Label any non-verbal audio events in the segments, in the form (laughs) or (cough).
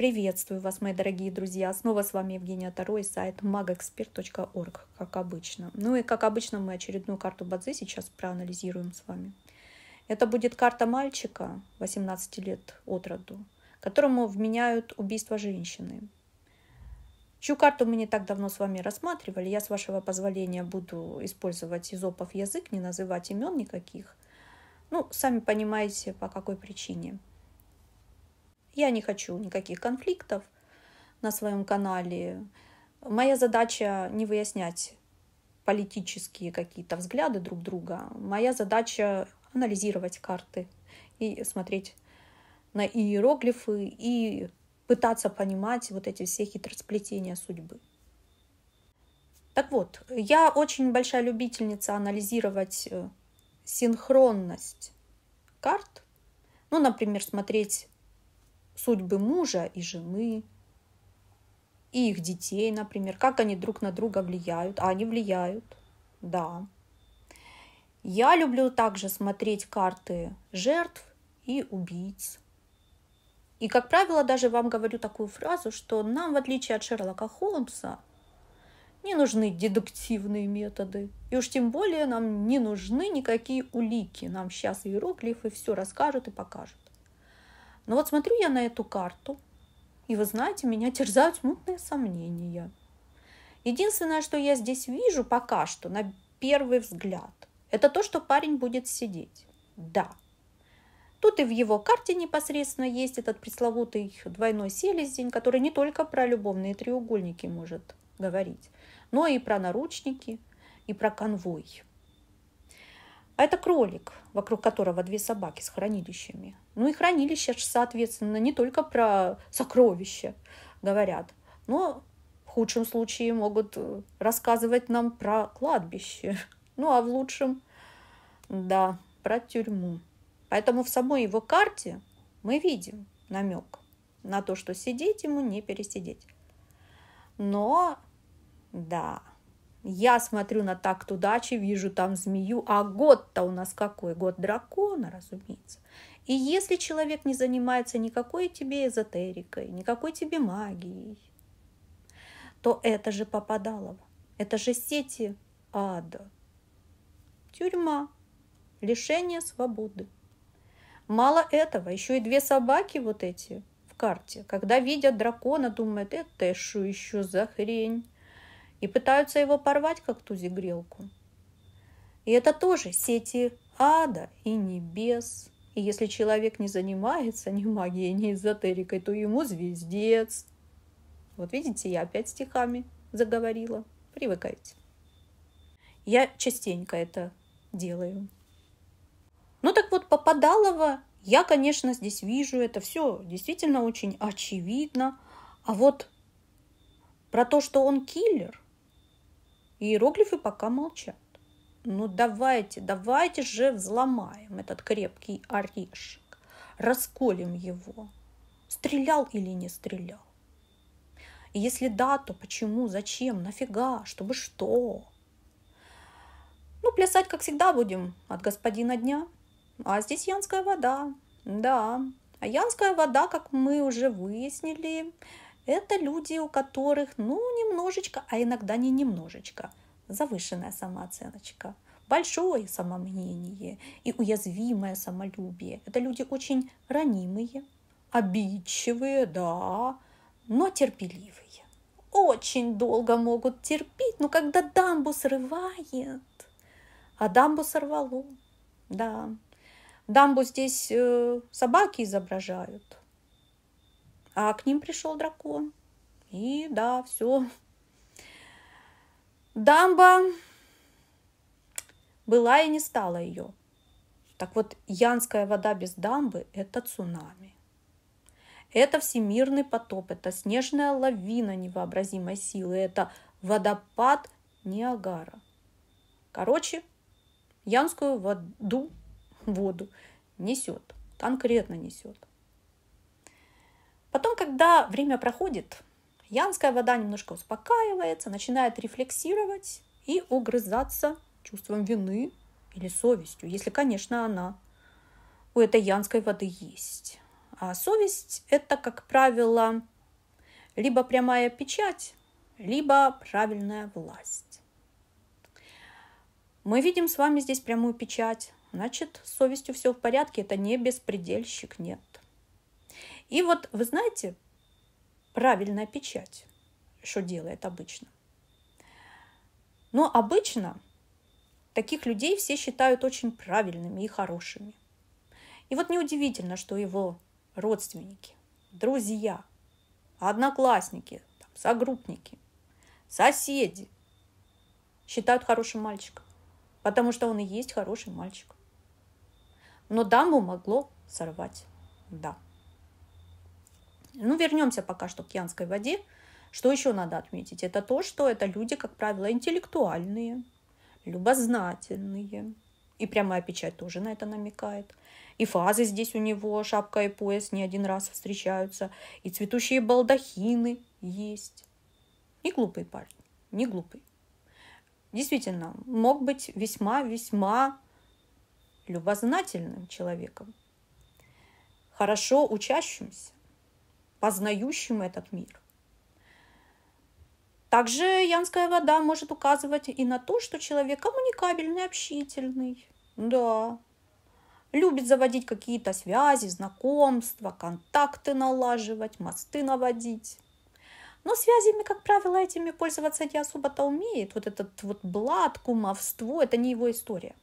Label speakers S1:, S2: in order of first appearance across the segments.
S1: Приветствую вас, мои дорогие друзья! Снова с вами Евгения Таро и сайт magexpert.org, как обычно. Ну и как обычно мы очередную карту Бадзи сейчас проанализируем с вами. Это будет карта мальчика 18 лет от роду, которому вменяют убийство женщины. Чью карту мы не так давно с вами рассматривали, я с вашего позволения буду использовать изопов язык, не называть имен никаких. Ну, сами понимаете, по какой причине – я не хочу никаких конфликтов на своем канале. Моя задача не выяснять политические какие-то взгляды друг друга. Моя задача анализировать карты и смотреть на иероглифы и пытаться понимать вот эти все хитросплетения судьбы. Так вот, я очень большая любительница анализировать э, синхронность карт. Ну, например, смотреть судьбы мужа и жены, и их детей, например, как они друг на друга влияют, а они влияют, да. Я люблю также смотреть карты жертв и убийц. И, как правило, даже вам говорю такую фразу, что нам, в отличие от Шерлока Холмса, не нужны дедуктивные методы. И уж тем более нам не нужны никакие улики. Нам сейчас иероглифы все расскажут и покажут. Но ну вот смотрю я на эту карту, и вы знаете, меня терзают смутные сомнения. Единственное, что я здесь вижу пока что, на первый взгляд, это то, что парень будет сидеть. Да. Тут и в его карте непосредственно есть этот пресловутый двойной селезень, который не только про любовные треугольники может говорить, но и про наручники, и про конвой. А это кролик, вокруг которого две собаки с хранилищами. Ну и хранилища, соответственно, не только про сокровища говорят, но в худшем случае могут э, рассказывать нам про кладбище. (laughs) Ну а в лучшем, да, про тюрьму. Поэтому в самой его карте мы видим намек на то, что сидеть ему не пересидеть. Но, да, я смотрю на такт удачи, вижу там змею, а год-то у нас какой? Год дракона, разумеется. И если человек не занимается никакой тебе эзотерикой, никакой тебе магией, то это же попадалово. Это же сети ада. Тюрьма, лишение свободы. Мало этого, еще и две собаки вот эти в карте, когда видят дракона, думают, это что еще за хрень? и пытаются его порвать, как тузи грелку. И это тоже сети ада и небес. И если человек не занимается ни магией, ни эзотерикой, то ему звездец. Вот видите, я опять стихами заговорила. Привыкайте. Я частенько это делаю. Ну так вот, попадалово я, конечно, здесь вижу это все действительно очень очевидно. А вот про то, что он киллер, Иероглифы пока молчат. Ну давайте, давайте же взломаем этот крепкий орешек, расколем его. Стрелял или не стрелял? если да, то почему, зачем, нафига, чтобы что? Ну, плясать, как всегда, будем от господина дня. А здесь янская вода, да. А янская вода, как мы уже выяснили, это люди, у которых, ну, немножечко, а иногда не немножечко, завышенная самооценочка, большое самомнение и уязвимое самолюбие. Это люди очень ранимые, обидчивые, да, но терпеливые. Очень долго могут терпеть, но когда дамбу срывает, а дамбу сорвало, да. Дамбу здесь э, собаки изображают, а к ним пришел дракон. И да, все. Дамба была и не стала ее. Так вот, янская вода без дамбы – это цунами. Это всемирный потоп, это снежная лавина невообразимой силы, это водопад Ниагара. Короче, янскую воду, воду несет, конкретно несет. Потом, когда время проходит, янская вода немножко успокаивается, начинает рефлексировать и угрызаться чувством вины или совестью, если, конечно, она у этой янской воды есть. А совесть – это, как правило, либо прямая печать, либо правильная власть. Мы видим с вами здесь прямую печать. Значит, с совестью все в порядке, это не беспредельщик, нет. И вот вы знаете, правильная печать, что делает обычно. Но обычно таких людей все считают очень правильными и хорошими. И вот неудивительно, что его родственники, друзья, одноклассники, там, согруппники, соседи считают хорошим мальчиком, потому что он и есть хороший мальчик. Но даму могло сорвать, да. Ну, вернемся пока что к янской воде. Что еще надо отметить? Это то, что это люди, как правило, интеллектуальные, любознательные. И прямая печать тоже на это намекает. И фазы здесь у него, шапка и пояс не один раз встречаются. И цветущие балдахины есть. Не глупый парень, не глупый. Действительно, мог быть весьма-весьма любознательным человеком, хорошо учащимся, познающим этот мир. Также янская вода может указывать и на то, что человек коммуникабельный, общительный. Да. Любит заводить какие-то связи, знакомства, контакты налаживать, мосты наводить. Но связями, как правило, этими пользоваться не особо-то умеет. Вот этот вот блат, кумовство, это не его история.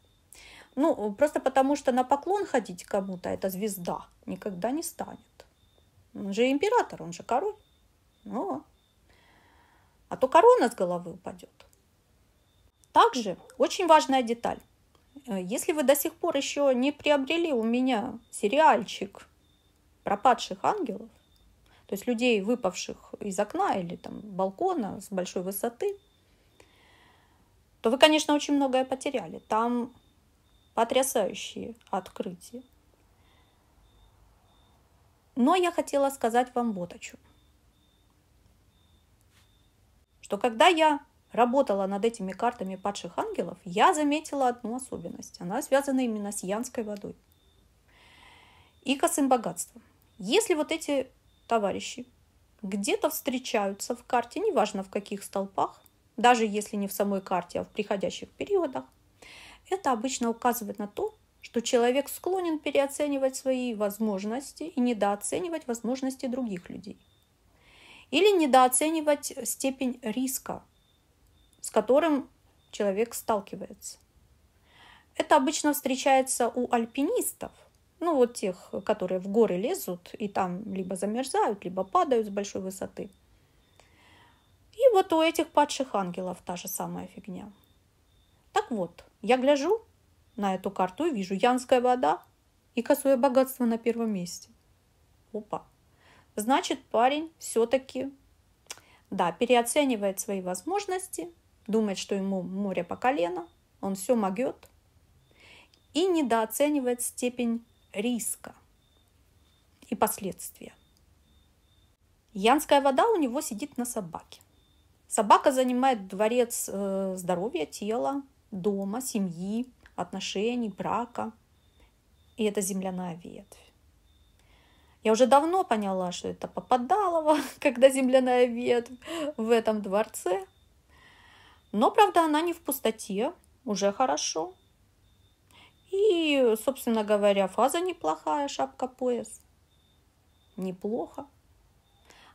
S1: Ну, просто потому что на поклон ходить кому-то, это звезда, никогда не станет. Он же император, он же король. Ну, а то корона с головы упадет. Также очень важная деталь. Э, если вы до сих пор еще не приобрели у меня сериальчик пропадших ангелов, то есть людей, выпавших из окна или там балкона с большой высоты, то вы, конечно, очень многое потеряли. Там потрясающие открытия. Но я хотела сказать вам вот о чем. Что когда я работала над этими картами падших ангелов, я заметила одну особенность. Она связана именно с янской водой и косым богатством. Если вот эти товарищи где-то встречаются в карте, неважно в каких столпах, даже если не в самой карте, а в приходящих периодах, это обычно указывает на то, что человек склонен переоценивать свои возможности и недооценивать возможности других людей. Или недооценивать степень риска, с которым человек сталкивается. Это обычно встречается у альпинистов, ну вот тех, которые в горы лезут и там либо замерзают, либо падают с большой высоты. И вот у этих падших ангелов та же самая фигня. Так вот, я гляжу на эту карту и вижу Янская вода и косое богатство на первом месте. Опа. Значит, парень все-таки, да, переоценивает свои возможности, думает, что ему море по колено, он все могет и недооценивает степень риска и последствия. Янская вода у него сидит на собаке. Собака занимает дворец э, здоровья, тела, дома, семьи, отношений, брака. И это земляная ветвь. Я уже давно поняла, что это попадалово, (laughs) когда земляная ветвь в этом дворце. Но, правда, она не в пустоте, уже хорошо. И, собственно говоря, фаза неплохая, шапка-пояс. Неплохо.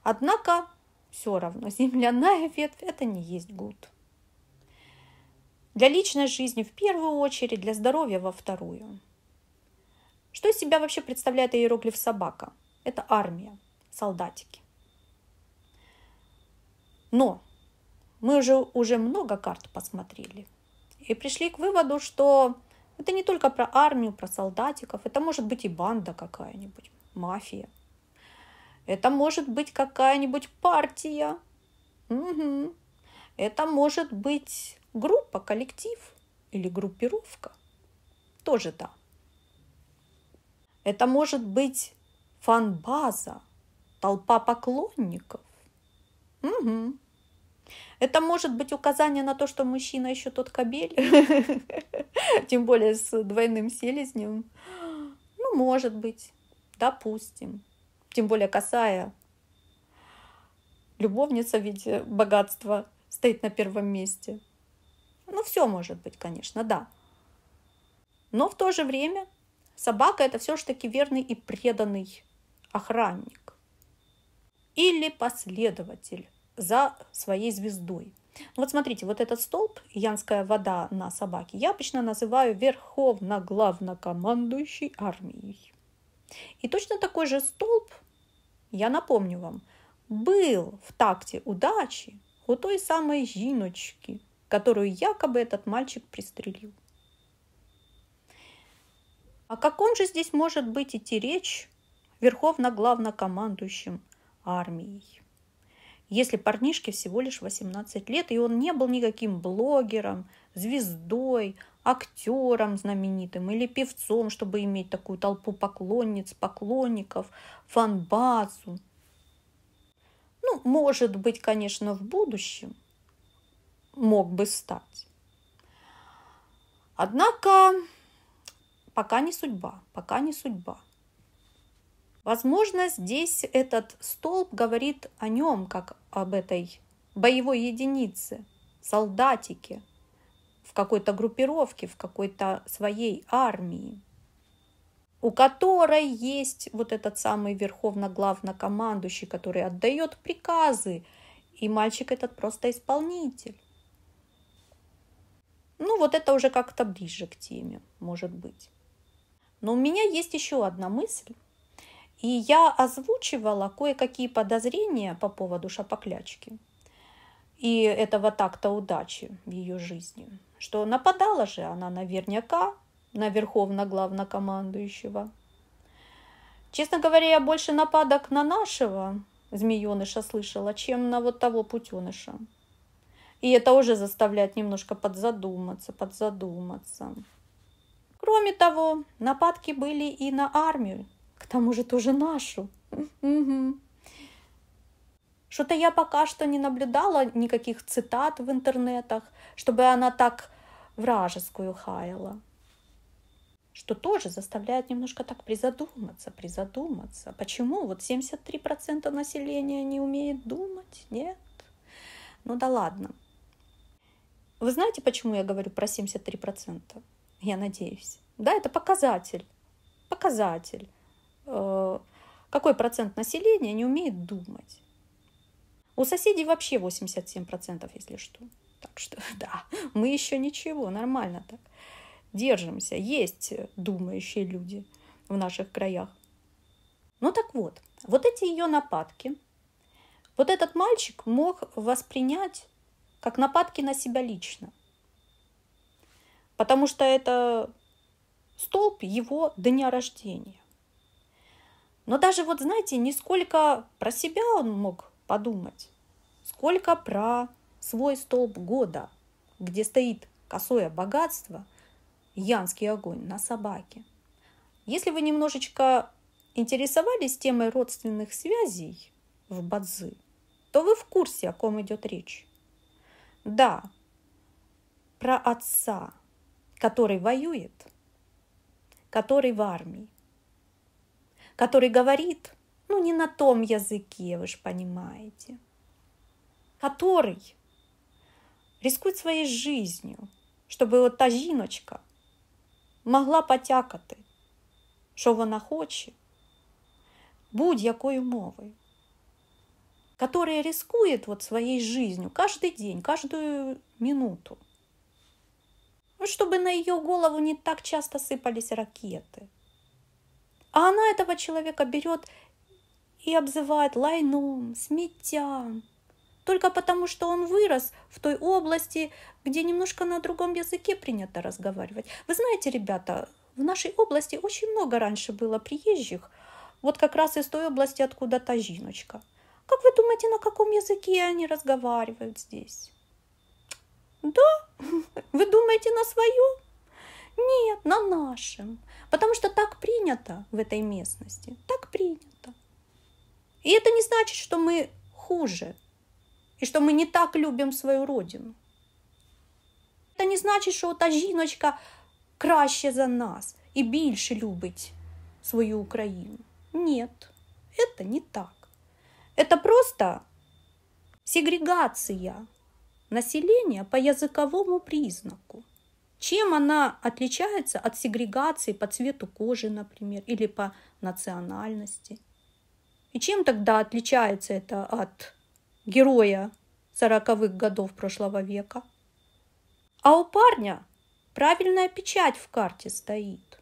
S1: Однако, все равно, (laughs) земляная ветвь – это не есть гуд. Для личной жизни в первую очередь, для здоровья во вторую. Что из себя вообще представляет иероглиф собака? Это армия, солдатики. Но мы уже, уже много карт посмотрели и пришли к выводу, что это не только про армию, про солдатиков, это может быть и банда какая-нибудь, мафия. Это может быть какая-нибудь партия. Угу. Это может быть Группа, коллектив или группировка тоже да. Это может быть фан-база, толпа поклонников. Угу. Это может быть указание на то, что мужчина еще тот кабель, (laughs) тем более с двойным селезнем. Ну, может быть, допустим. Тем более косая. Любовница ведь богатство стоит на первом месте. Ну, все может быть, конечно, да. Но в то же время собака – это все же таки верный и преданный охранник или последователь за своей звездой. Вот смотрите, вот этот столб, янская вода на собаке, я обычно называю верховно-главнокомандующей армией. И точно такой же столб, я напомню вам, был в такте удачи у той самой жіночки – которую якобы этот мальчик пристрелил. О а каком же здесь может быть идти речь верховно-главнокомандующим армией? Если парнишке всего лишь 18 лет, и он не был никаким блогером, звездой, актером знаменитым или певцом, чтобы иметь такую толпу поклонниц, поклонников, фанбазу. Ну, может быть, конечно, в будущем мог бы стать. Однако пока не судьба, пока не судьба. Возможно, здесь этот столб говорит о нем, как об этой боевой единице, солдатике, в какой-то группировке, в какой-то своей армии, у которой есть вот этот самый верховно-главнокомандующий, который отдает приказы, и мальчик этот просто исполнитель. Ну, вот это уже как-то ближе к теме, может быть. Но у меня есть еще одна мысль. И я озвучивала кое-какие подозрения по поводу шапоклячки и этого такта удачи в ее жизни, что нападала же она наверняка на верховно главнокомандующего. Честно говоря, я больше нападок на нашего змееныша слышала, чем на вот того путеныша. И это уже заставляет немножко подзадуматься, подзадуматься. Кроме того, нападки были и на армию, к тому же тоже нашу. Что-то я пока что не наблюдала никаких цитат в интернетах, чтобы она так вражескую хаяла. Что тоже заставляет немножко так призадуматься, призадуматься. Почему вот 73% населения не умеет думать? Нет? Ну да ладно. Вы знаете, почему я говорю про 73%? Я надеюсь. Да, это показатель. Показатель. Э, какой процент населения не умеет думать? У соседей вообще 87%, если что. Так что (laughs) да, мы еще ничего, нормально так. Держимся. Есть думающие люди в наших краях. Ну так вот, вот эти ее нападки, вот этот мальчик мог воспринять как нападки на себя лично. Потому что это столб его дня рождения. Но даже вот, знаете, не сколько про себя он мог подумать, сколько про свой столб года, где стоит косое богатство, янский огонь на собаке. Если вы немножечко интересовались темой родственных связей в Бадзи, то вы в курсе, о ком идет речь. Да, про отца, который воюет, который в армии, который говорит, ну не на том языке, вы же понимаете, который рискует своей жизнью, чтобы вот та жіночка могла потякати, что вона хоче, будь-якою мовою которая рискует вот своей жизнью каждый день, каждую минуту. Ну, чтобы на ее голову не так часто сыпались ракеты. А она этого человека берет и обзывает лайном, сметям, только потому, что он вырос в той области, где немножко на другом языке принято разговаривать. Вы знаете, ребята, в нашей области очень много раньше было приезжих, вот как раз из той области, откуда Тажиночка. Как вы думаете, на каком языке они разговаривают здесь? Да, (laughs) вы думаете на своем? Нет, на нашем. Потому что так принято в этой местности. Так принято. И это не значит, что мы хуже. И что мы не так любим свою родину. Это не значит, что та жиночка краще за нас и больше любить свою Украину. Нет, это не так. Это просто сегрегация населения по языковому признаку. Чем она отличается от сегрегации по цвету кожи, например, или по национальности? И чем тогда отличается это от героя 40-х годов прошлого века? А у парня правильная печать в карте стоит.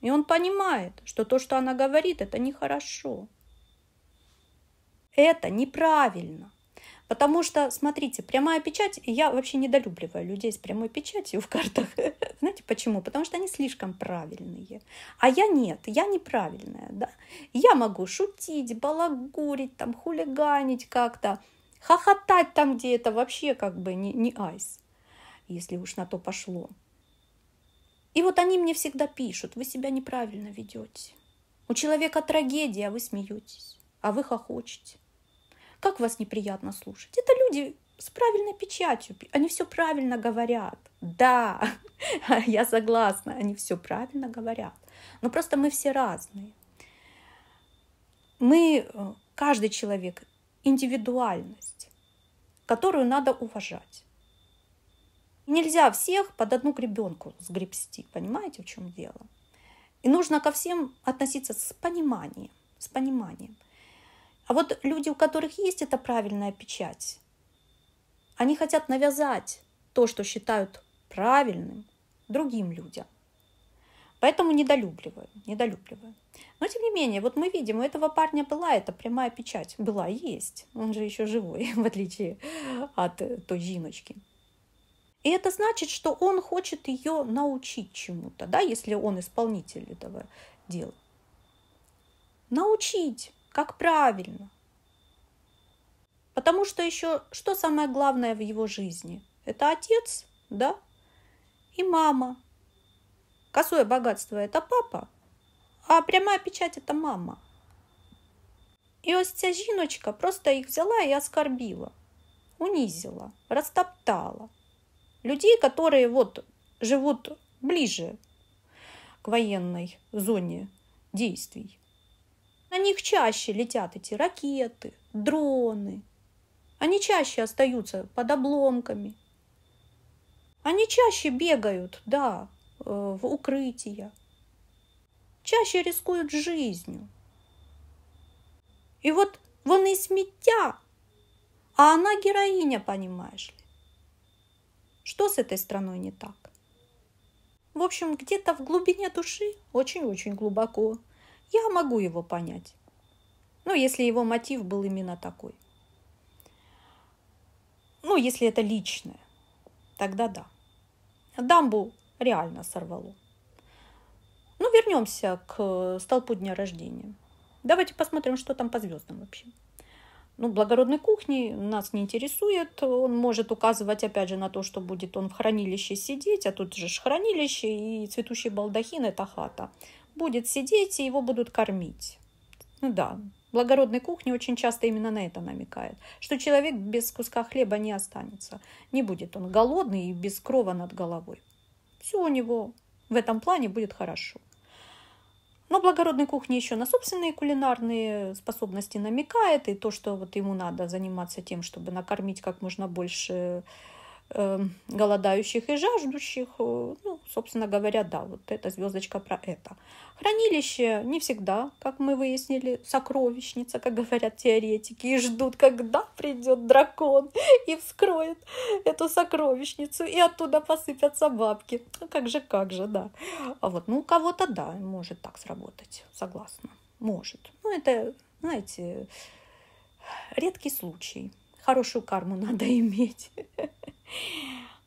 S1: И он понимает, что то, что она говорит, это нехорошо. Это неправильно. Потому что, смотрите, прямая печать, я вообще недолюбливаю людей с прямой печатью в картах. (laughs) Знаете почему? Потому что они слишком правильные. А я нет, я неправильная, да. Я могу шутить, балагурить, там, хулиганить как-то, хохотать там, где это вообще как бы не, не айс, если уж на то пошло. И вот они мне всегда пишут, вы себя неправильно ведете. У человека трагедия, а вы смеетесь, а вы хохочете. Как вас неприятно слушать? Это люди с правильной печатью, они все правильно говорят. Да, (laughs) я согласна, они все правильно говорят. Но просто мы все разные. Мы, э, каждый человек, индивидуальность, которую надо уважать. Нельзя всех под одну гребенку сгребсти, понимаете, в чем дело? И нужно ко всем относиться с пониманием, с пониманием. А вот люди, у которых есть эта правильная печать, они хотят навязать то, что считают правильным, другим людям. Поэтому недолюбливаю, недолюбливаю. Но тем не менее, вот мы видим, у этого парня была эта прямая печать. Была, есть. Он же еще живой, (laughs) в отличие от э, той Зиночки. И это значит, что он хочет ее научить чему-то, да, если он исполнитель этого дела. Научить как правильно. Потому что еще что самое главное в его жизни? Это отец, да? И мама. Косое богатство – это папа, а прямая печать – это мама. И ось ця просто их взяла и оскорбила, унизила, растоптала. Людей, которые вот живут ближе к военной зоне действий. На них чаще летят эти ракеты, дроны. Они чаще остаются под обломками. Они чаще бегают, да, э, в укрытия. Чаще рискуют жизнью. И вот вон и смятя, а она героиня, понимаешь ли. Что с этой страной не так? В общем, где-то в глубине души, очень-очень глубоко, я могу его понять. Ну, если его мотив был именно такой. Ну, если это личное, тогда да. Дамбу реально сорвало. Ну, вернемся к э, столпу дня рождения. Давайте посмотрим, что там по звездам вообще. Ну, благородной кухни нас не интересует. Он может указывать, опять же, на то, что будет он в хранилище сидеть, а тут же хранилище и цветущий балдахин – это хата будет сидеть, и его будут кормить. Ну да, благородной кухне очень часто именно на это намекает, что человек без куска хлеба не останется, не будет он голодный и без крова над головой. Все у него в этом плане будет хорошо. Но благородной кухни еще на собственные кулинарные способности намекает, и то, что вот ему надо заниматься тем, чтобы накормить как можно больше Эм, голодающих и жаждущих. Э, ну, собственно говоря, да, вот эта звездочка про это. Хранилище не всегда, как мы выяснили, сокровищница, как говорят теоретики, и ждут, когда придет дракон и вскроет эту сокровищницу, и оттуда посыпятся бабки. Ну, как же, как же, да. А вот, ну, у кого-то, да, может так сработать, согласна. Может. Ну, это, знаете, редкий случай. Хорошую карму (laughs) надо иметь.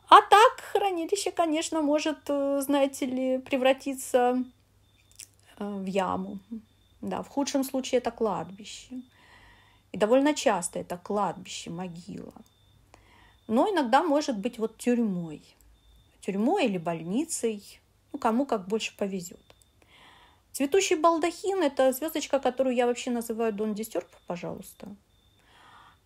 S1: А так, хранилище, конечно, может, э, знаете ли, превратиться э, в яму. Да, в худшем случае это кладбище. И довольно часто это кладбище, могила. Но иногда может быть вот тюрьмой. Тюрьмой или больницей. Ну, кому как больше повезет. Цветущий балдахин – это звездочка, которую я вообще называю Дон Дистерб, пожалуйста.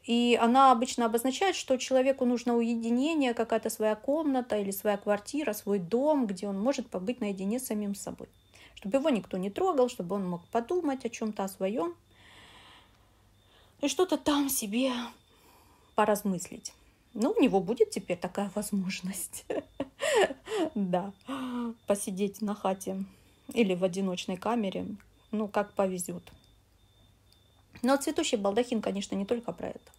S1: И она обычно обозначает, что человеку нужно уединение, какая-то своя комната или своя квартира, свой дом, где он может побыть наедине с самим собой. Чтобы его никто не трогал, чтобы он мог подумать о чем-то о своем и что-то там себе поразмыслить. Ну у него будет теперь такая возможность. (laughs) Да, посидеть на хате или в одиночной камере, ну, как повезет. Но цветущий балдахин, конечно, не только про это.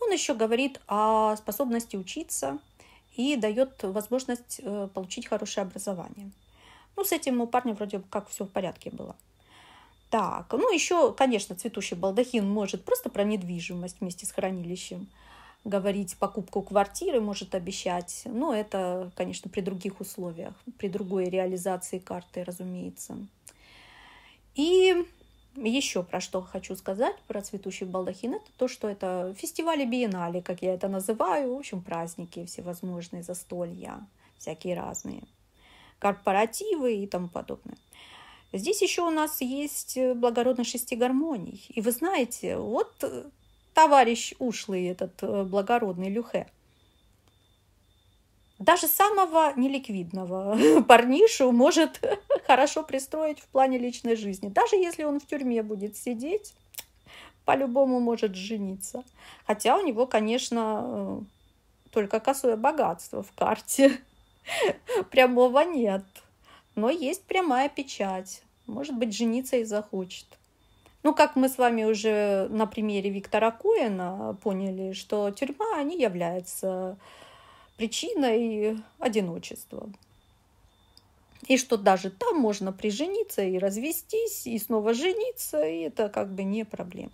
S1: Он еще говорит о способности учиться и дает возможность э, получить хорошее образование. Ну, с этим у парня вроде как все в порядке было. Так, ну еще, конечно, цветущий балдахин может просто про недвижимость вместе с хранилищем говорить, покупку квартиры может обещать. Но это, конечно, при других условиях, при другой реализации карты, разумеется. И еще про что хочу сказать про цветущий балдахин, это то, что это фестивали биеннале, как я это называю, в общем, праздники, всевозможные застолья, всякие разные, корпоративы и тому подобное. Здесь еще у нас есть э, благородный шести гармоний. И вы знаете, вот э, товарищ ушлый этот э, благородный Люхе – даже самого неликвидного (laughs) парнишу может (laughs) хорошо пристроить в плане личной жизни. Даже если он в тюрьме будет сидеть, по-любому может жениться. Хотя у него, конечно, э, только косое богатство в карте. (laughs) Прямого нет. Но есть прямая печать. Может быть, жениться и захочет. Ну, как мы с вами уже на примере Виктора Коэна поняли, что тюрьма не является причиной одиночества. И что даже там можно прижениться и развестись, и снова жениться, и это как бы не проблема.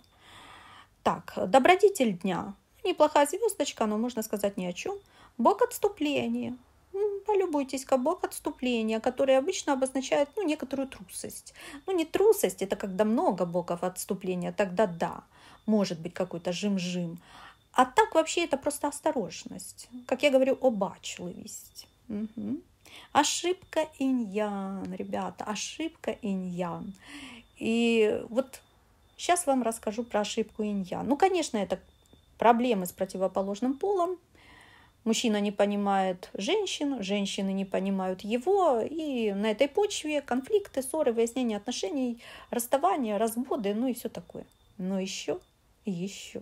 S1: Так, добродетель дня. Неплохая звездочка, но можно сказать ни о чем. Бог отступления. Ну, Полюбуйтесь-ка, бог отступления, который обычно обозначает ну, некоторую трусость. Ну, не трусость, это когда много богов отступления, тогда да, может быть какой-то жим-жим. А так вообще это просто осторожность. Как я говорю, обачливость. Угу. Ошибка иньян, ребята, ошибка иньян. И вот сейчас вам расскажу про ошибку иньян. Ну, конечно, это проблемы с противоположным полом. Мужчина не понимает женщин, женщины не понимают его, и на этой почве конфликты, ссоры, выяснение отношений, расставания, разводы, ну и все такое. Но еще и еще.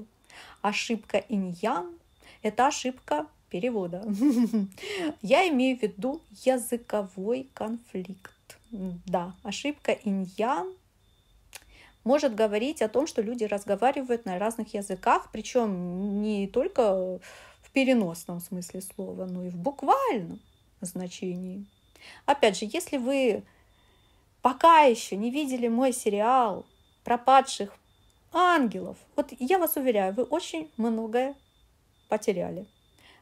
S1: Ошибка иньян – это ошибка перевода. (laughs) Я имею в виду языковой конфликт. Да, ошибка иньян может говорить о том, что люди разговаривают на разных языках, причем не только в переносном смысле слова, но и в буквальном значении. Опять же, если вы пока еще не видели мой сериал про ангелов. Вот я вас уверяю, вы очень многое потеряли.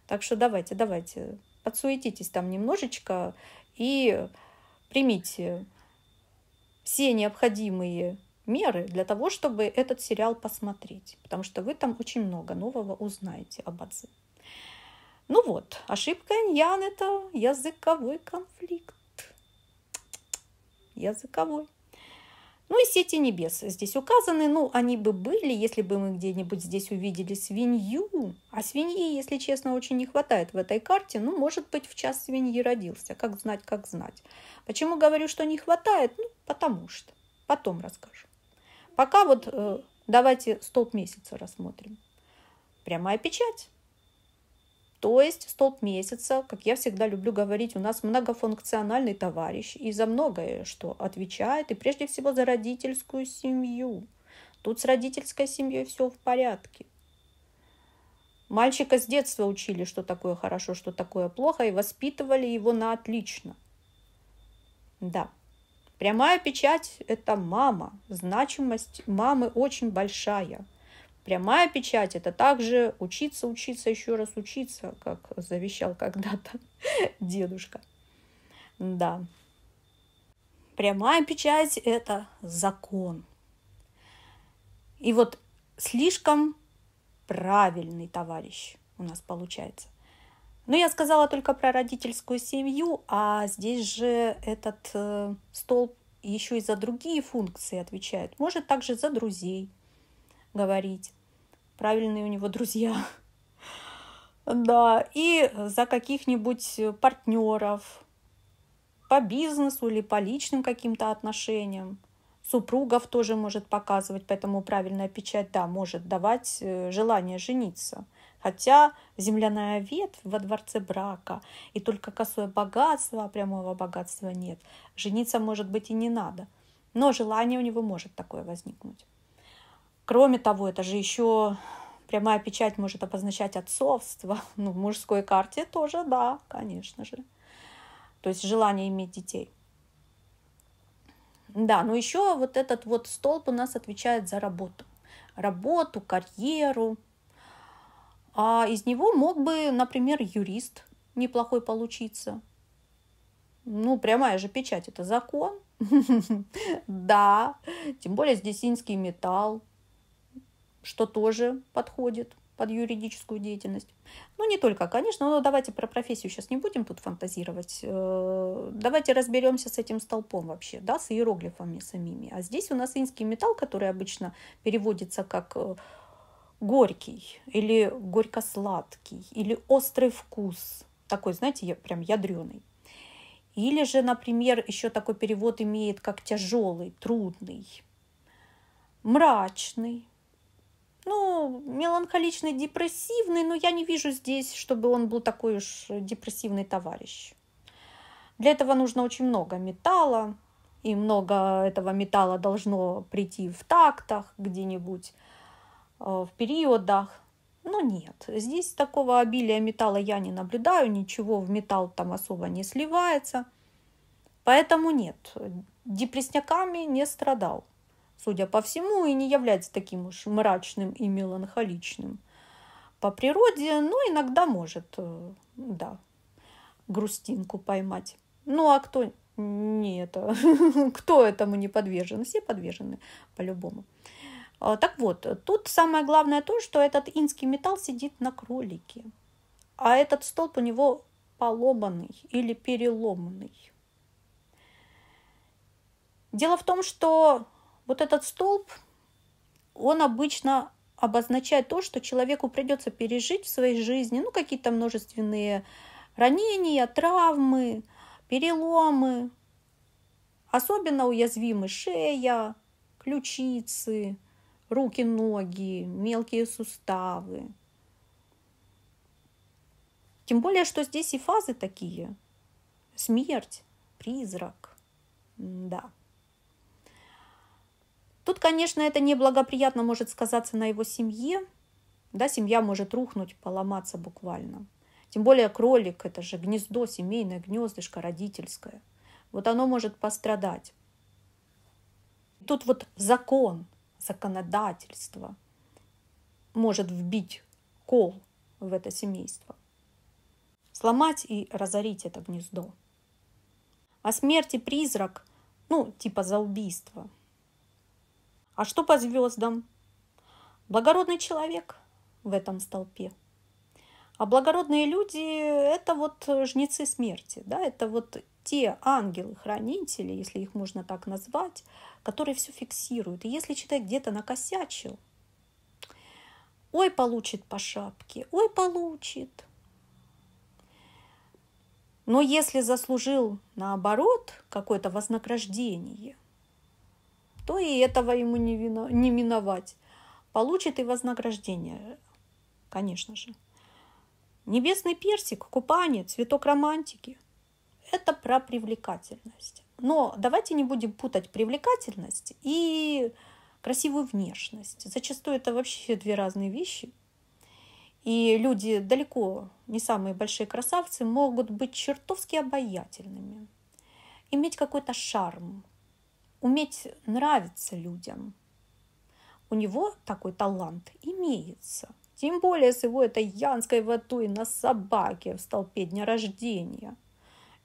S1: Так что давайте, давайте, подсуетитесь там немножечко и примите все необходимые меры для того, чтобы этот сериал посмотреть, потому что вы там очень много нового узнаете об отце. Ну вот, ошибка иньян – это языковой конфликт. Языковой. Ну и сети небес здесь указаны. Ну, они бы были, если бы мы где-нибудь здесь увидели свинью. А свиньи, если честно, очень не хватает в этой карте. Ну, может быть, в час свиньи родился. Как знать, как знать. Почему говорю, что не хватает? Ну, потому что. Потом расскажу. Пока вот э, давайте столб месяца рассмотрим. Прямая печать. То есть столб месяца, как я всегда люблю говорить, у нас многофункциональный товарищ и за многое что отвечает, и прежде всего за родительскую семью. Тут с родительской семьей все в порядке. Мальчика с детства учили, что такое хорошо, что такое плохо, и воспитывали его на отлично. Да, прямая печать – это мама. Значимость мамы очень большая – Прямая печать — это также учиться, учиться, еще раз учиться, как завещал (laughs) когда-то дедушка. Да. Прямая печать — это закон. И вот слишком правильный товарищ у нас получается. Но ну, я сказала только про родительскую семью, а здесь же этот э, столб еще и за другие функции отвечает. Может также за друзей говорить правильные у него друзья. (laughs) Да, и за каких-нибудь партнеров по бизнесу или по личным каким-то отношениям. Супругов тоже может показывать, поэтому правильная печать, да, может давать э, желание жениться. Хотя земляная ветвь во дворце брака, и только косое богатство, а прямого богатства нет. Жениться, может быть, и не надо. Но желание у него может такое возникнуть. Кроме того, это же еще прямая печать может обозначать отцовство. (laughs) Ну, в мужской карте тоже, да, конечно же. То есть желание иметь детей. Да, но еще вот этот вот столб у нас отвечает за работу. Работу, карьеру. А из него мог бы, например, юрист неплохой получиться. Ну, прямая же печать, это закон. (laughs) Да, тем более здесь инский металл, что тоже подходит под юридическую деятельность. Ну, не только, конечно, но давайте про профессию сейчас не будем тут фантазировать. Э, давайте разберемся с этим столпом вообще, да, с иероглифами самими. А здесь у нас инский металл, который обычно переводится как э, горький или горько-сладкий, или острый вкус, такой, знаете, я прям ядреный. Или же, например, еще такой перевод имеет как тяжелый, трудный, мрачный, ну, меланхоличный, депрессивный, но я не вижу здесь, чтобы он был такой уж депрессивный товарищ. Для этого нужно очень много металла, и много этого металла должно прийти в тактах где-нибудь, э, в периодах. Но нет, здесь такого обилия металла я не наблюдаю, ничего в металл там особо не сливается. Поэтому нет, депрессняками не страдал судя по всему, и не является таким уж мрачным и меланхоличным по природе, но иногда может, э, да, грустинку поймать. Ну а кто не это, (laughs) кто этому не подвержен? Все подвержены по-любому. А, так вот, тут самое главное то, что этот инский металл сидит на кролике, а этот столб у него поломанный или переломанный. Дело в том, что вот этот столб, он обычно обозначает то, что человеку придется пережить в своей жизни, ну, какие-то множественные ранения, травмы, переломы. Особенно уязвимы шея, ключицы, руки, ноги, мелкие суставы. Тем более, что здесь и фазы такие. Смерть, призрак. Да. Тут, конечно, это неблагоприятно может сказаться на его семье. Да, семья может рухнуть, поломаться буквально. Тем более кролик – это же гнездо, семейное гнездышко, родительское. Вот оно может пострадать. Тут вот закон, законодательство может вбить кол в это семейство. Сломать и разорить это гнездо. О а смерти призрак, ну, типа за убийство – а что по звездам? Благородный человек в этом столпе. А благородные люди – это вот жнецы смерти, да, это вот те ангелы-хранители, если их можно так назвать, которые все фиксируют. И если человек где-то накосячил, ой, получит по шапке, ой, получит. Но если заслужил, наоборот, какое-то вознаграждение – то и этого ему не, вино, не миновать. Получит и вознаграждение, конечно же. Небесный персик, купание, цветок романтики – это про привлекательность. Но давайте не будем путать привлекательность и красивую внешность. Зачастую это вообще две разные вещи. И люди далеко не самые большие красавцы могут быть чертовски обаятельными, иметь какой-то шарм, уметь нравиться людям. У него такой талант имеется. Тем более с его этой янской ватой на собаке в столпе дня рождения.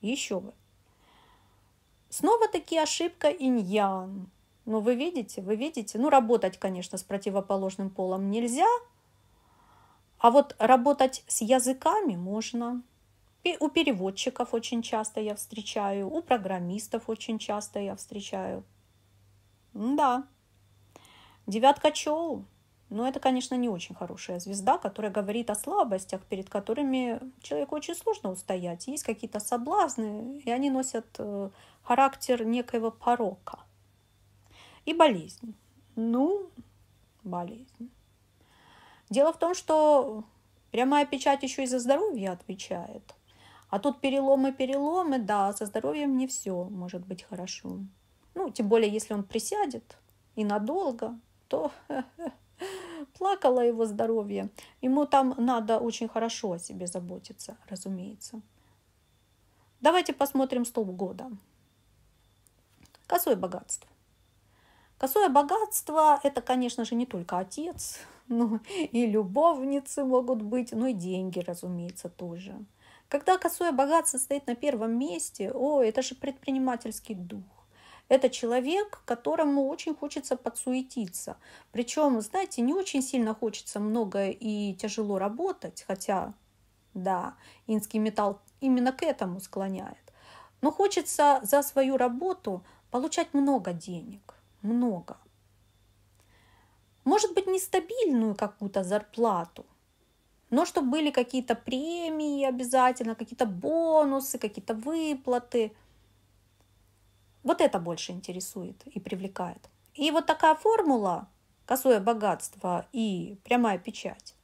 S1: Еще бы. Снова-таки ошибка иньян. но ну, вы видите, вы видите. Ну, работать, конечно, с противоположным полом нельзя. А вот работать с языками можно у переводчиков очень часто я встречаю, у программистов очень часто я встречаю. Да. Девятка Чоу. Ну, Но это, конечно, не очень хорошая звезда, которая говорит о слабостях, перед которыми человеку очень сложно устоять. Есть какие-то соблазны, и они носят э, характер некоего порока. И болезнь. Ну, болезнь. Дело в том, что прямая печать еще и за здоровье отвечает – а тут переломы, переломы, да, со здоровьем не все может быть хорошо. Ну, тем более, если он присядет и надолго, то (laughs) плакало его здоровье. Ему там надо очень хорошо о себе заботиться, разумеется. Давайте посмотрим столб года. Косое богатство. Косое богатство – это, конечно же, не только отец, (laughs) но и любовницы могут быть, но и деньги, разумеется, тоже. Когда косое богатство стоит на первом месте, о, это же предпринимательский дух. Это человек, которому очень хочется подсуетиться. Причем, знаете, не очень сильно хочется много и тяжело работать, хотя, да, инский металл именно к этому склоняет. Но хочется за свою работу получать много денег, много. Может быть, нестабильную какую-то зарплату, но чтобы были какие-то премии обязательно, какие-то бонусы, какие-то выплаты. Вот это больше интересует и привлекает. И вот такая формула косое богатство и прямая печать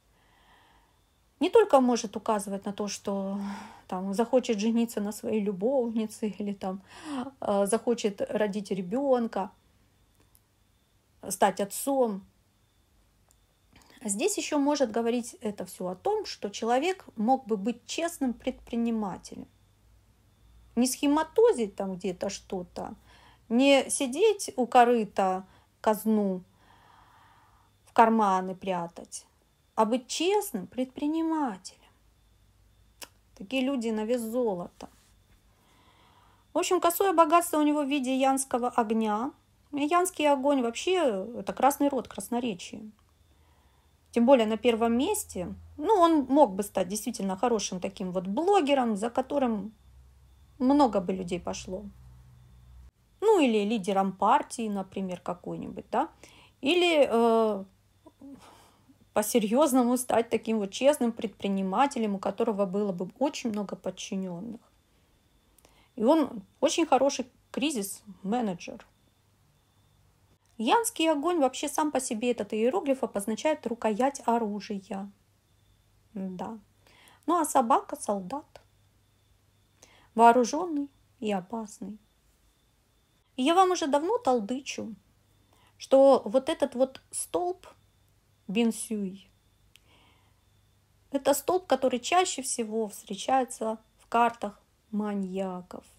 S1: не только может указывать на то, что там захочет жениться на своей любовнице или там э, захочет родить ребенка, стать отцом, а здесь еще может говорить это все о том, что человек мог бы быть честным предпринимателем. Не схематозить там где-то что-то, не сидеть у корыта казну в карманы прятать, а быть честным предпринимателем. Такие люди на вес золота. В общем, косое богатство у него в виде янского огня. Янский огонь вообще – это красный род красноречия тем более на первом месте, ну, он мог бы стать действительно хорошим таким вот блогером, за которым много бы людей пошло. Ну, или лидером партии, например, какой-нибудь, да. Или э, по-серьезному стать таким вот честным предпринимателем, у которого было бы очень много подчиненных. И он очень хороший кризис-менеджер. Янский огонь вообще сам по себе этот иероглиф обозначает рукоять оружия. Да. Ну а собака – солдат. Вооруженный и опасный. И я вам уже давно толдычу, что вот этот вот столб Бенсюй – это столб, который чаще всего встречается в картах маньяков –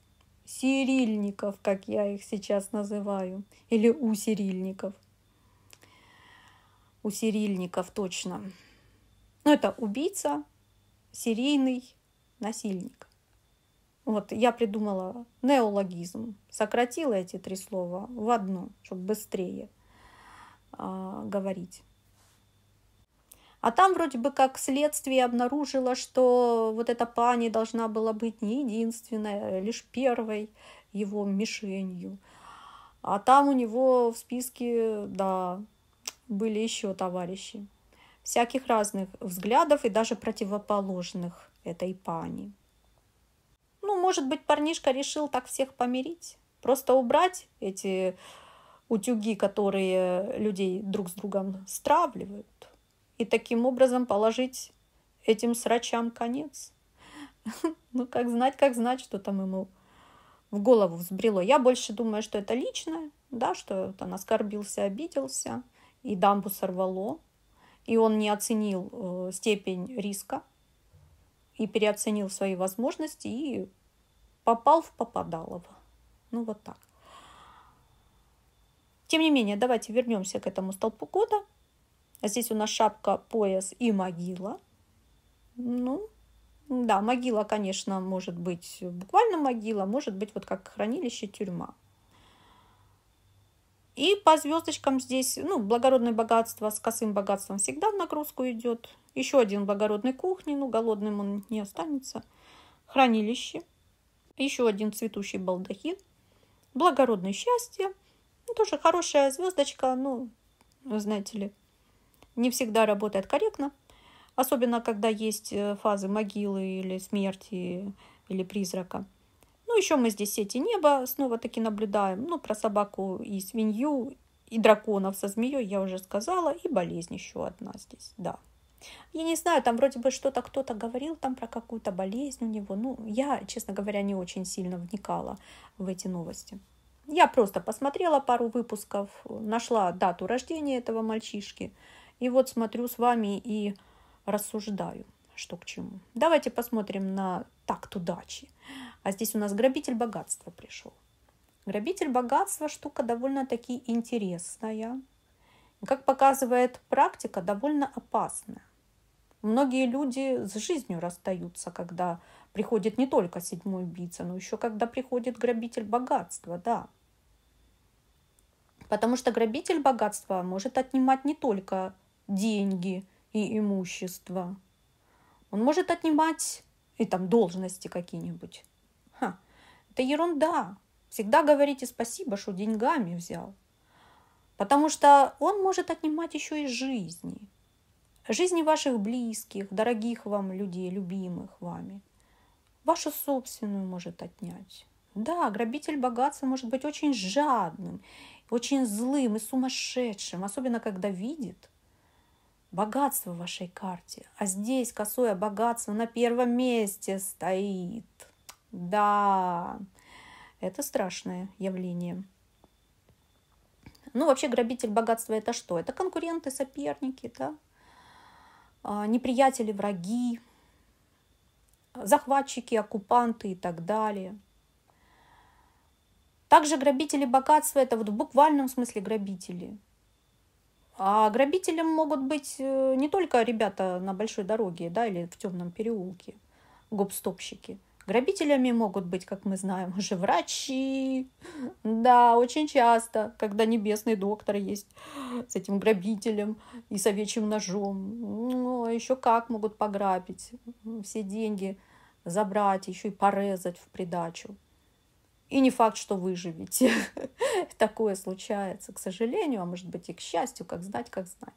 S1: сирильников, как я их сейчас называю, или у сирильников. У сирильников точно. Но ну, это убийца, серийный насильник. Вот я придумала неологизм, сократила эти три слова в одно, чтобы быстрее э, говорить. А там вроде бы как следствие обнаружило, что вот эта пани должна была быть не единственная, а лишь первой его мишенью. А там у него в списке, да, были еще товарищи всяких разных взглядов и даже противоположных этой пани. Ну, может быть, парнишка решил так всех помирить, просто убрать эти утюги, которые людей друг с другом стравливают и таким образом положить этим срачам конец. (laughs) Ну, как знать, как знать, что там ему в голову взбрело. Я больше думаю, что это личное, да, что он оскорбился, обиделся, и дамбу сорвало, и он не оценил э, степень риска, и переоценил свои возможности, и попал в попадалово. Ну, вот так. Тем не менее, давайте вернемся к этому столпу года а Здесь у нас шапка, пояс и могила. Ну, да, могила, конечно, может быть буквально могила, может быть вот как хранилище, тюрьма. И по звездочкам здесь, ну, благородное богатство с косым богатством всегда в нагрузку идет. Еще один благородный кухни, ну, голодным он не останется. Хранилище. Еще один цветущий балдахин. Благородное счастье. Ну, тоже хорошая звездочка, ну, знаете ли, не всегда работает корректно, особенно когда есть э, фазы могилы или смерти или призрака. Ну, еще мы здесь сети неба снова-таки наблюдаем. Ну, про собаку и свинью, и драконов со змеей я уже сказала, и болезнь еще одна здесь, да. Я не знаю, там вроде бы что-то кто-то говорил там про какую-то болезнь у него. Ну, я, честно говоря, не очень сильно вникала в эти новости. Я просто посмотрела пару выпусков, нашла дату рождения этого мальчишки – и вот смотрю с вами и рассуждаю, что к чему. Давайте посмотрим на такт удачи. А здесь у нас грабитель богатства пришел. Грабитель богатства штука довольно-таки интересная. Как показывает практика, довольно опасная. Многие люди с жизнью расстаются, когда приходит не только седьмой убийца, но еще когда приходит грабитель богатства, да. Потому что грабитель богатства может отнимать не только деньги и имущество. Он может отнимать и там должности какие-нибудь. Ха, это ерунда. Всегда говорите спасибо, что деньгами взял. Потому что он может отнимать еще и жизни. Жизни ваших близких, дорогих вам людей, любимых вами. Вашу собственную может отнять. Да, грабитель богатства может быть очень жадным, очень злым и сумасшедшим, особенно когда видит, богатство в вашей карте. А здесь косое богатство на первом месте стоит. Да, это страшное явление. Ну, вообще, грабитель богатства это что? Это конкуренты, соперники, да? А, неприятели, враги, захватчики, оккупанты и так далее. Также грабители богатства – это вот в буквальном смысле грабители – а грабителем могут быть э, не только ребята на большой дороге да, или в темном переулке, гопстопщики. Грабителями могут быть, как мы знаем, уже врачи. Да, очень часто, когда небесный доктор есть с этим грабителем и с овечьим ножом. Ну, еще как могут пограбить, все деньги забрать, еще и порезать в придачу. И не факт, что выживете. (laughs) Такое случается, к сожалению, а может быть и к счастью, как знать, как знать.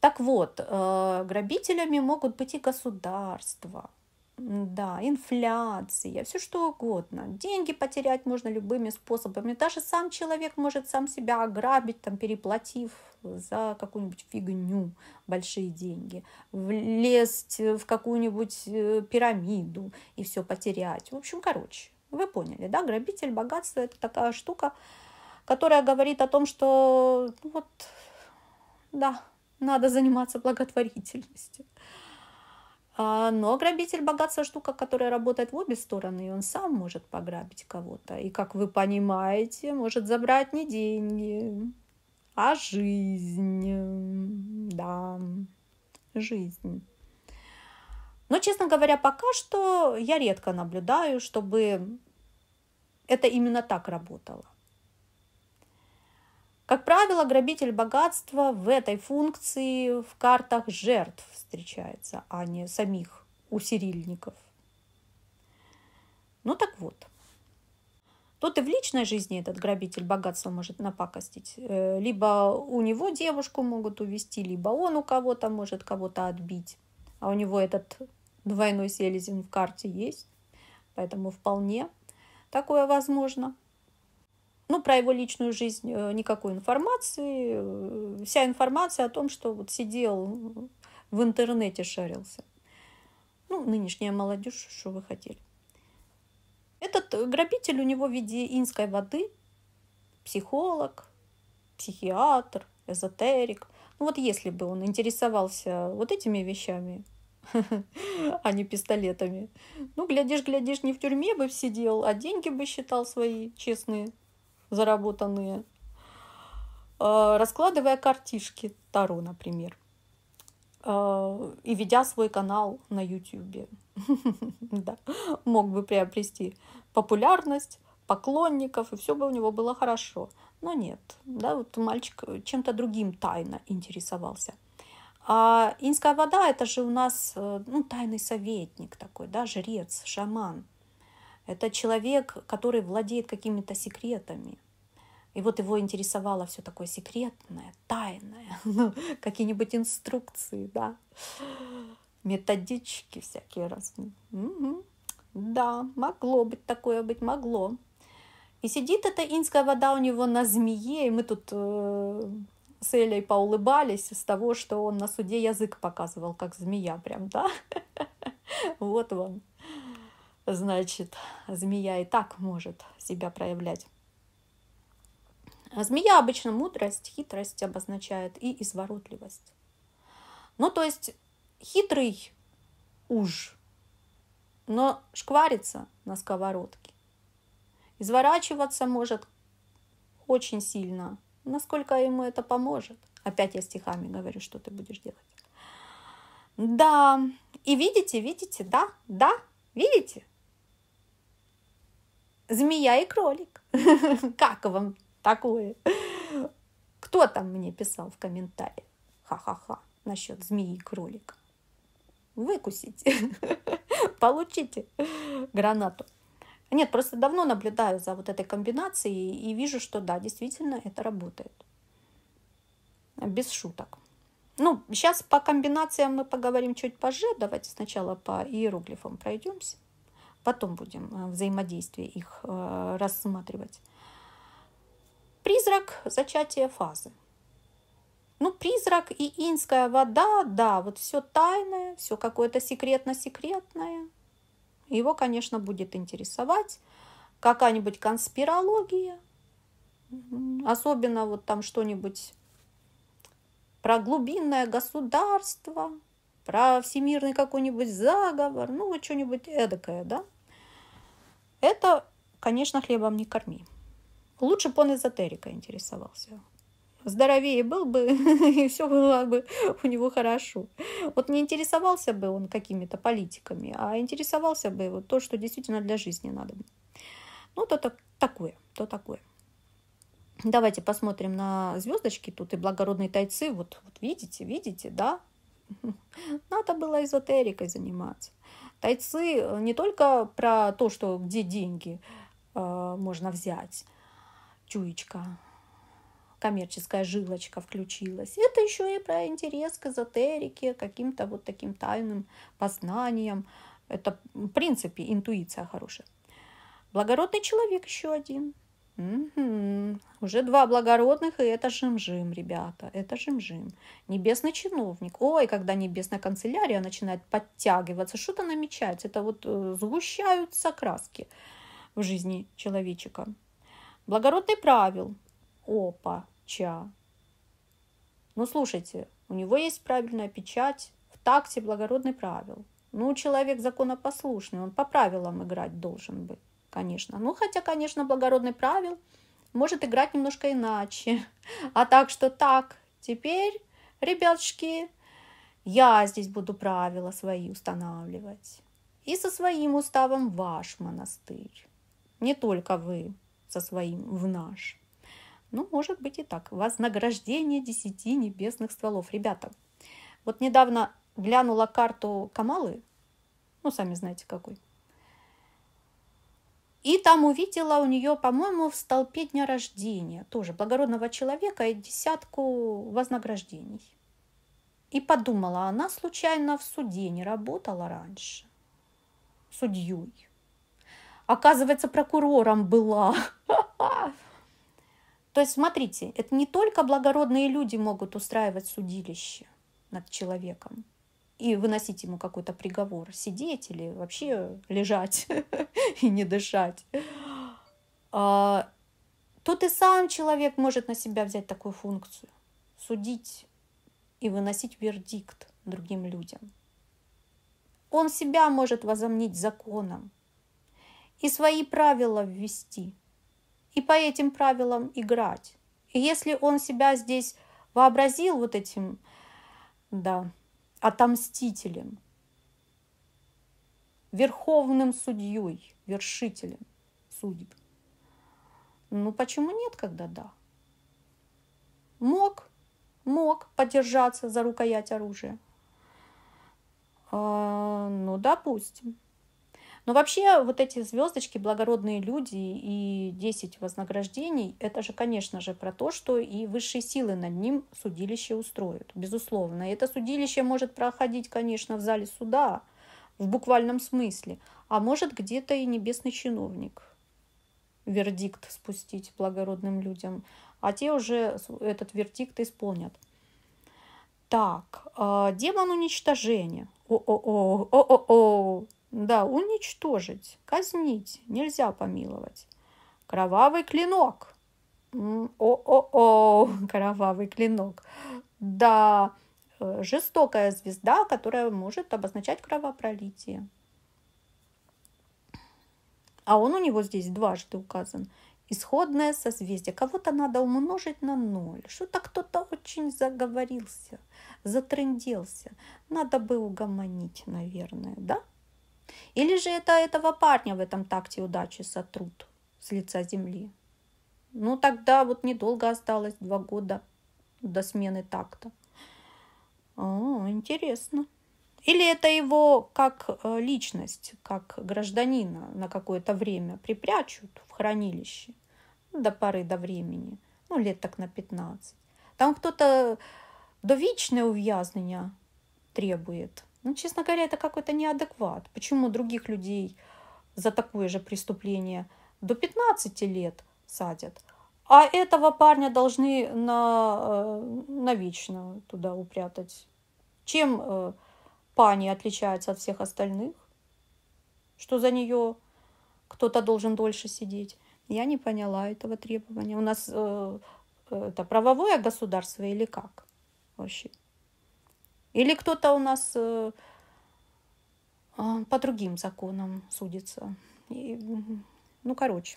S1: Так вот, э, грабителями могут быть и государства, да, инфляция, все что угодно. Деньги потерять можно любыми способами. Даже сам человек может сам себя ограбить, там, переплатив за какую-нибудь фигню большие деньги, влезть в какую-нибудь э, пирамиду и все потерять. В общем, короче, вы поняли, да? Грабитель богатства – это такая штука, которая говорит о том, что ну вот, да, надо заниматься благотворительностью. А, но грабитель богатства штука, которая работает в обе стороны, и он сам может пограбить кого-то. И, как вы понимаете, может забрать не деньги, а жизнь. Да, жизнь. Но, честно говоря, пока что я редко наблюдаю, чтобы это именно так работало. Как правило, грабитель богатства в этой функции в картах жертв встречается, а не самих у Ну так вот. Тут и в личной жизни этот грабитель богатства может напакостить. Э, либо у него девушку могут увести, либо он у кого-то может кого-то отбить. А у него этот двойной селезень в карте есть, поэтому вполне такое возможно. Ну, про его личную жизнь э, никакой информации. Э, вся информация о том, что вот сидел э, в интернете шарился. Ну, нынешняя молодежь, что вы хотели. Этот грабитель у него в виде инской воды, психолог, психиатр, эзотерик. Ну вот если бы он интересовался вот этими вещами, а не пистолетами. Ну, глядишь, глядишь, не в тюрьме бы сидел, а деньги бы считал свои честные, заработанные. А, раскладывая картишки Таро, например, а, и ведя свой канал на YouTube. (laughs) да, мог бы приобрести популярность, поклонников, и все бы у него было хорошо. Но нет, да, вот мальчик чем-то другим тайно интересовался – а инская вода – это же у нас э, ну, тайный советник такой, да, жрец, шаман. Это человек, который владеет какими-то секретами. И вот его интересовало все такое секретное, тайное, (laughs) ну, какие-нибудь инструкции, да, методички всякие разные. Угу. Да, могло быть такое быть, могло. И сидит эта инская вода у него на змее, и мы тут э, с Элей поулыбались с того, что он на суде язык показывал, как змея прям, да? (laughs) Вот вам, Значит, змея и так может себя проявлять. Змея обычно мудрость, хитрость обозначает и изворотливость. Ну, то есть хитрый уж, но шкварится на сковородке. Изворачиваться может очень сильно – насколько ему это поможет. Опять я стихами говорю, что ты будешь делать. Да, и видите, видите, да, да, видите? Змея и кролик. (laughs) Как вам такое? Кто там мне писал в комментарии? Ха-ха-ха насчет змеи и кролика. Выкусите, (laughs) получите гранату. Нет, просто давно наблюдаю за вот этой комбинацией и вижу, что да, действительно это работает. Без шуток. Ну, сейчас по комбинациям мы поговорим чуть позже. Давайте сначала по иероглифам пройдемся. Потом будем э, взаимодействие их э, рассматривать. Призрак зачатия фазы. Ну, призрак и инская вода, да, вот все тайное, все какое-то секретно-секретное. Его, конечно, будет интересовать какая-нибудь конспирология, особенно вот там что-нибудь про глубинное государство, про всемирный какой-нибудь заговор, ну, вот что-нибудь эдакое, да? Это, конечно, хлебом не корми. Лучше бы он эзотерикой интересовался здоровее был бы, (laughs) и все было бы у него хорошо. Вот не интересовался бы он какими-то политиками, а интересовался бы вот то, что действительно для жизни надо. Ну, то так, такое, то такое. Давайте посмотрим на звездочки. Тут и благородные тайцы. Вот, вот видите, видите, да? (laughs) Надо было эзотерикой заниматься. Тайцы э, не только про то, что где деньги э, можно взять, чуечка, коммерческая жилочка включилась. Это еще и про интерес к эзотерике, каким-то вот таким тайным познаниям. Это, в принципе, интуиция хорошая. Благородный человек еще один. Угу. Уже два благородных, и это жим-жим, ребята, это жим-жим. Небесный чиновник. Ой, когда небесная канцелярия начинает подтягиваться, что-то намечается. Это вот э, сгущаются краски в жизни человечика. Благородный правил. Опа, ча. Ну, слушайте, у него есть правильная печать в такте благородный правил. Ну, человек законопослушный, он по правилам играть должен бы, конечно. Ну, хотя, конечно, благородный правил может играть немножко иначе. А так что так, теперь, ребятушки, я здесь буду правила свои устанавливать. И со своим уставом ваш монастырь. Не только вы со своим в наш. Ну, может быть и так. Вознаграждение десяти небесных стволов. Ребята, вот недавно глянула карту Камалы, ну, сами знаете какой, и там увидела у нее, по-моему, в столпе дня рождения тоже благородного человека и десятку вознаграждений. И подумала, она случайно в суде не работала раньше судьей. Оказывается, прокурором была. (laughs) То есть, смотрите, это не только благородные люди могут устраивать судилище над человеком и выносить ему какой-то приговор, сидеть или вообще лежать (laughs) и не дышать. А, тут и сам человек может на себя взять такую функцию, судить и выносить вердикт другим людям. Он себя может возомнить законом и свои правила ввести – и по этим правилам играть. И если он себя здесь вообразил вот этим, да, отомстителем, верховным судьей, вершителем судеб, ну почему нет, когда да? Мог, мог подержаться за рукоять оружия. А, ну, допустим. Но ну, вообще вот эти звездочки, благородные люди и 10 вознаграждений, это же, конечно же, про то, что и высшие силы над ним судилище устроят, безусловно. И это судилище может проходить, конечно, в зале суда, в буквальном смысле, а может где-то и небесный чиновник вердикт спустить благородным людям, а те уже этот вердикт исполнят. Так, а, демон уничтожения. О-о-о, о-о-о, да, уничтожить, казнить, нельзя помиловать. Кровавый клинок. О-о-о, (laughs) кровавый клинок. Да, э, жестокая звезда, которая может обозначать кровопролитие. А он у него здесь дважды указан. Исходное созвездие. Кого-то надо умножить на ноль. Что-то кто-то очень заговорился, затрынделся. Надо бы угомонить, наверное, да? Или же это этого парня в этом такте удачи сотрут с лица земли. Ну, тогда вот недолго осталось, два года до смены такта. О, интересно. Или это его как э, личность, как гражданина на какое-то время припрячут в хранилище до поры до времени, ну, лет так на 15. Там кто-то довічне ув'язнення требует. Ну, честно говоря, это какой-то неадекват. Почему других людей за такое же преступление до 15 лет садят, а этого парня должны на, э, навечно туда упрятать? Чем э, пани отличается от всех остальных? Что за нее кто-то должен дольше сидеть? Я не поняла этого требования. У нас э, э это правовое государство или как вообще? Или кто-то у нас э, а, по другим законам судится. И, ну, короче,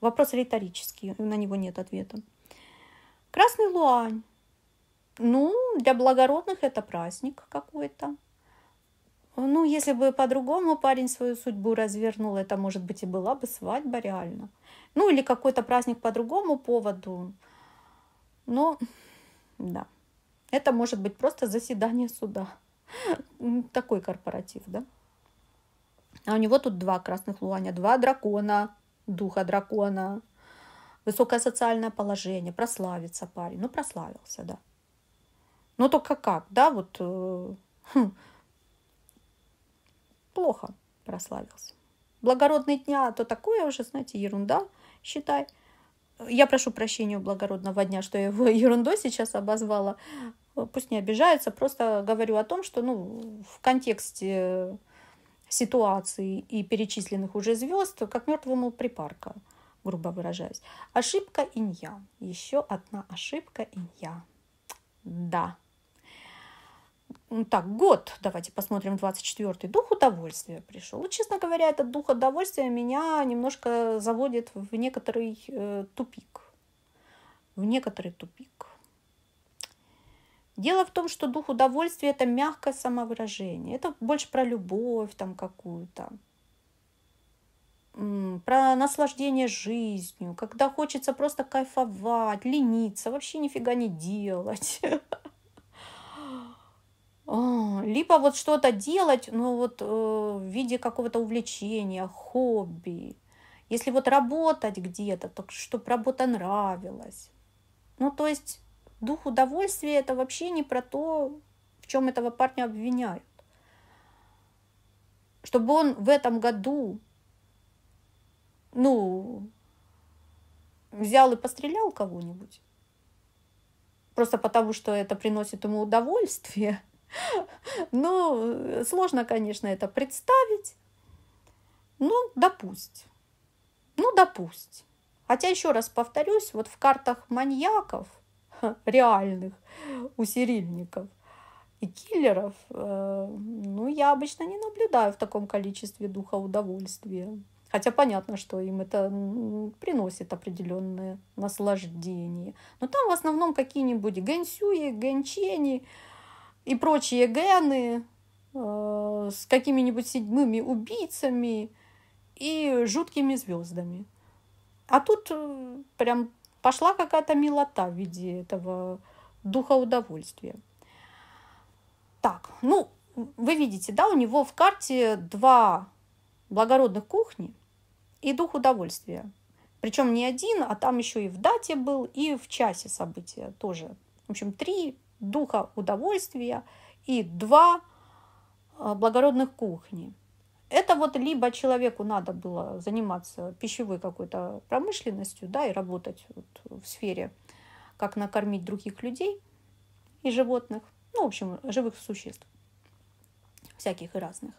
S1: вопрос риторический, на него нет ответа. Красный луань. Ну, для благородных это праздник какой-то. Ну, если бы по-другому парень свою судьбу развернул, это, может быть, и была бы свадьба реально. Ну, или какой-то праздник по другому поводу. Но, да. Это может быть просто заседание суда. Такой корпоратив, да? А у него тут два красных луаня, два дракона, духа дракона, высокое социальное положение, прославится парень. Ну, прославился, да. Но ну, только как, да, вот э, хм, плохо прославился. Благородный дня, то такое уже, знаете, ерунда, считай. Я прошу прощения у благородного дня, что я его (laughs) ерундой сейчас обозвала пусть не обижаются, просто говорю о том, что ну, в контексте ситуации и перечисленных уже звезд, как мертвому припарка, грубо выражаясь. Ошибка инья. Еще одна ошибка инья. Да. Так, год, давайте посмотрим, 24-й. Дух удовольствия пришел. Вот, честно говоря, этот дух удовольствия меня немножко заводит в некоторый э, тупик. В некоторый тупик. Дело в том, что дух удовольствия – это мягкое самовыражение. Это больше про любовь там какую-то, про наслаждение жизнью, когда хочется просто кайфовать, лениться, вообще нифига не делать. (laughs) А, либо вот что-то делать, но вот э, в виде какого-то увлечения, хобби. Если вот работать где-то, то чтобы работа нравилась. Ну, то есть Дух удовольствия это вообще не про то, в чем этого парня обвиняют. Чтобы он в этом году, ну, взял и пострелял кого-нибудь. Просто потому, что это приносит ему удовольствие. (laughs) Ну, сложно, конечно, это представить. Ну, допусть. Ну, допусть. Хотя, еще раз повторюсь, вот в картах маньяков (laughs) реальных у серильников. И киллеров, э, ну, я обычно не наблюдаю в таком количестве духа удовольствия. Хотя понятно, что им это приносит определенное наслаждение. Но там в основном какие-нибудь гэнсюи, гэнчени и прочие гены э, с какими-нибудь седьмыми убийцами и жуткими звездами. А тут э, прям пошла какая-то милота в виде этого духа удовольствия. Так, ну, вы видите, да, у него в карте два благородных кухни и дух удовольствия. Причем не один, а там еще и в дате был, и в часе события тоже. В общем, три духа удовольствия и два а, благородных кухни – это вот либо человеку надо было заниматься пищевой какой-то промышленностью, да, и работать вот в сфере, как накормить других людей и животных, ну, в общем, живых существ, всяких и разных.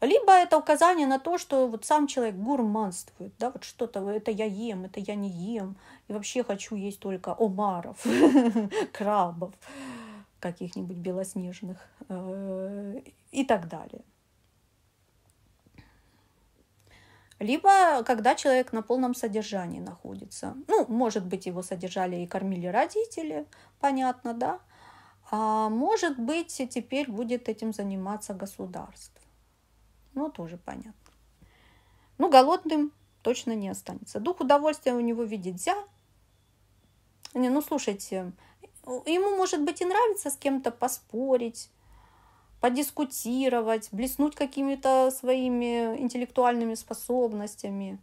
S1: Либо это указание на то, что вот сам человек гурманствует, да, вот что-то, это я ем, это я не ем, и вообще хочу есть только омаров, (laughs) крабов, каких-нибудь белоснежных э, и так далее. либо когда человек на полном содержании находится. Ну, может быть, его содержали и кормили родители, понятно, да? А может быть, теперь будет этим заниматься государство. Ну, тоже понятно. Ну, голодным точно не останется. Дух удовольствия у него видит дзя. Не, ну, слушайте, ему, может быть, и нравится с кем-то поспорить, подискутировать, блеснуть какими-то своими интеллектуальными способностями.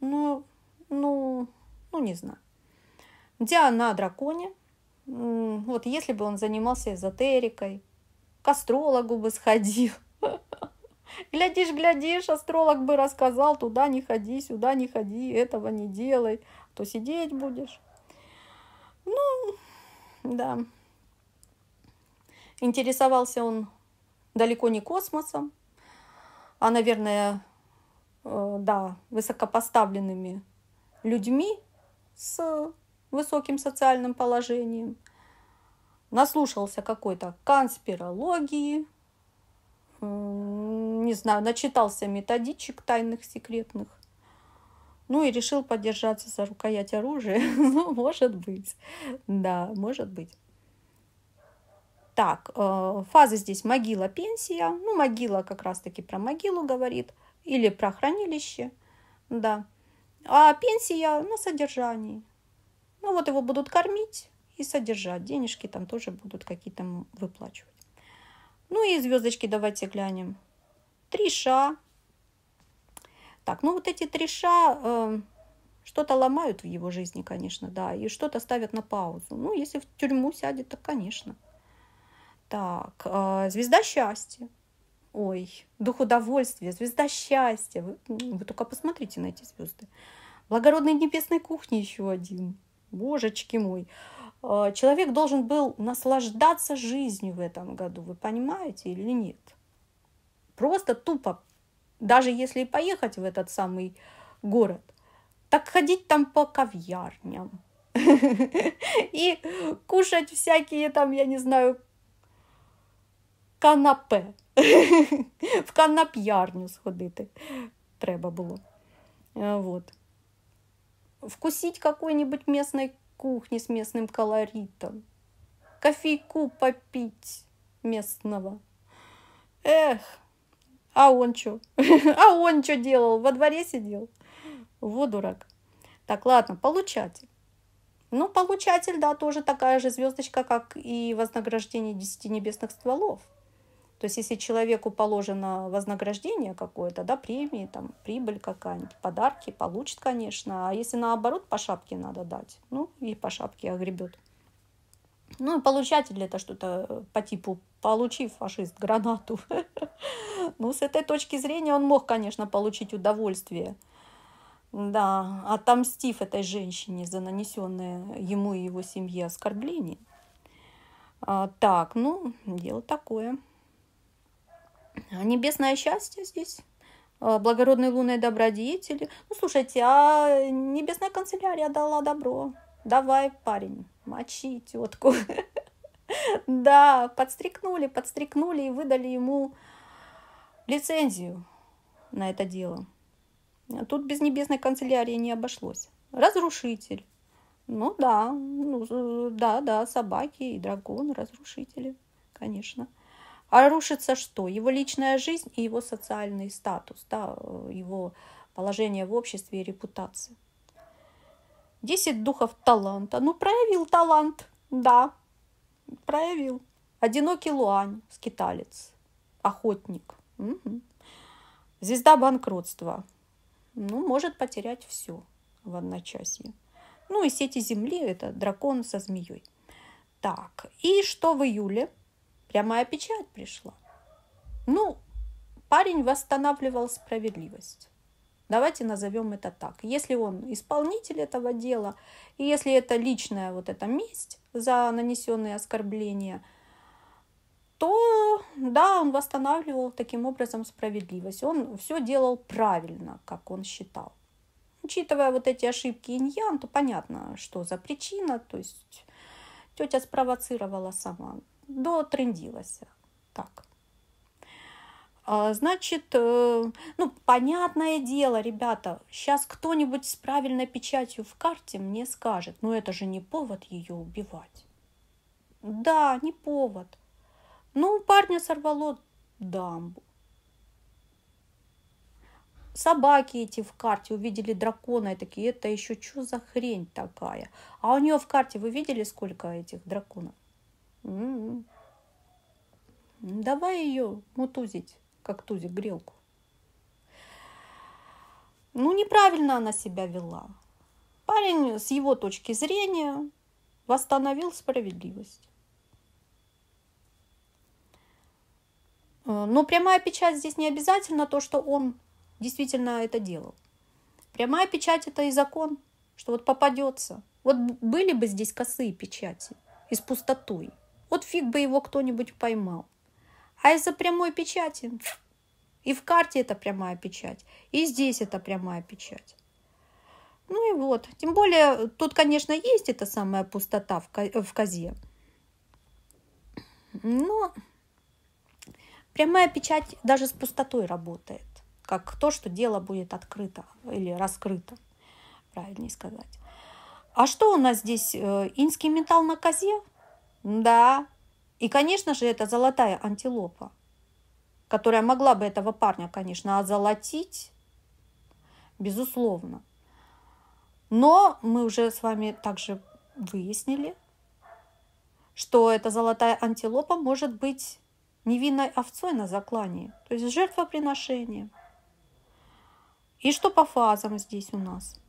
S1: Ну, ну, ну, не знаю. Диана на драконе. Вот если бы он занимался эзотерикой, к астрологу бы сходил. (laughs) Глядишь, глядишь, астролог бы рассказал, туда не ходи, сюда не ходи, этого не делай, а то сидеть будешь. Ну, да. Интересовался он далеко не космосом, а, наверное, э, да, высокопоставленными людьми с высоким социальным положением. Наслушался какой-то конспирологии, не знаю, начитался методичек тайных, секретных. Ну и решил подержаться за рукоять оружия. (laughs) ну, может быть. Да, может быть. Так, э, фазы здесь могила, пенсия. Ну, могила как раз-таки про могилу говорит. Или про хранилище, да. А пенсия на содержании. Ну, вот его будут кормить и содержать. Денежки там тоже будут какие-то выплачивать. Ну и звездочки давайте глянем. Триша. Так, ну вот эти триша э, что-то ломают в его жизни, конечно, да, и что-то ставят на паузу. Ну, если в тюрьму сядет, то конечно. Так, а, звезда счастья. Ой, дух удовольствия, звезда счастья. Вы, вы только посмотрите на эти звезды. Благородной небесной кухни еще один. Божечки мой. А, Человек должен был наслаждаться жизнью в этом году, вы понимаете или нет? Просто тупо, даже если и поехать в этот самый город, так ходить там по ковьярням (laughs) и кушать всякие там, я не знаю, канапе. (laughs) В канап'ярню сходити треба було. Вот. Вкусить какой-нибудь местной кухни с местным колоритом. Кофейку попить местного. Эх, а он что? (laughs) А он что делал? Во дворе сидел? Вот дурак. Так, ладно, получатель. Ну, получатель, да, тоже такая же звездочка, как и вознаграждение десяти небесных стволов. То есть если человеку положено вознаграждение какое-то, да, премии, там, прибыль какая-нибудь, подарки, получит, конечно. А если наоборот по шапке надо дать, ну и по шапке огребет. Ну и получатель это что-то э, по типу получив фашист, гранату». (laughs) Ну, с этой точки зрения он мог, конечно, получить удовольствие. Да, отомстив этой женщине за нанесенное ему и его семье оскорбление. А, так, ну, дело такое. Небесное счастье здесь а, благородные лунные добродетели. Ну, слушайте, а небесная канцелярия дала добро. Давай, парень, мочи тетку. (laughs) Да, подстрикнули, подстрикнули и выдали ему лицензию на это дело. Тут без небесной канцелярии не обошлось. Разрушитель. Ну да, ну, да, да, собаки и дракон, разрушители, конечно. А рушится что? Его личная жизнь и его социальный статус, да, э, его положение в обществе и репутация. Десять духов таланта. Ну, проявил талант, да, проявил. Одинокий Луань, скиталец, охотник. Угу. Звезда банкротства. Ну, может потерять все в одночасье. Ну и сети земли, это дракон со змеей. Так, и что в июле? Прямая печать пришла. Ну, парень восстанавливал справедливость. Давайте назовем это так. Если он исполнитель этого дела, и если это личная вот эта месть за нанесенные оскорбления, то да, он восстанавливал таким образом справедливость. Он все делал правильно, как он считал. Учитывая вот эти ошибки иньян, то понятно, что за причина. То есть тетя спровоцировала сама дотрендилася. Так. А, значит, э, ну, понятное дело, ребята, сейчас кто-нибудь с правильной печатью в карте мне скажет, но «Ну, это же не повод ее убивать. Да, не повод. Ну, парня сорвало дамбу. Собаки эти в карте увидели дракона и такие, это еще что за хрень такая? А у нее в карте вы видели сколько этих драконов? М-м-м. Давай ее мутузить, как тузик грелку. Ну, неправильно она себя вела. Парень с его точки зрения восстановил справедливость. Э, но прямая печать здесь не обязательно то, что он действительно это делал. Прямая печать – это и закон, что вот попадется. Вот были бы здесь косые печати из с пустотой – вот фиг бы его кто-нибудь поймал. А из-за прямой печати. И в карте это прямая печать. И здесь это прямая печать. Ну и вот. Тем более, тут, конечно, есть эта самая пустота в козе. Но прямая печать даже с пустотой работает. Как то, что дело будет открыто или раскрыто, правильнее сказать. А что у нас здесь? Э, инский металл на козе? Да. И, конечно же, это золотая антилопа, которая могла бы этого парня, конечно, озолотить, безусловно. Но мы уже с вами также выяснили, что эта золотая антилопа может быть невинной овцой на заклании, то есть жертвоприношением. И что по фазам здесь у нас?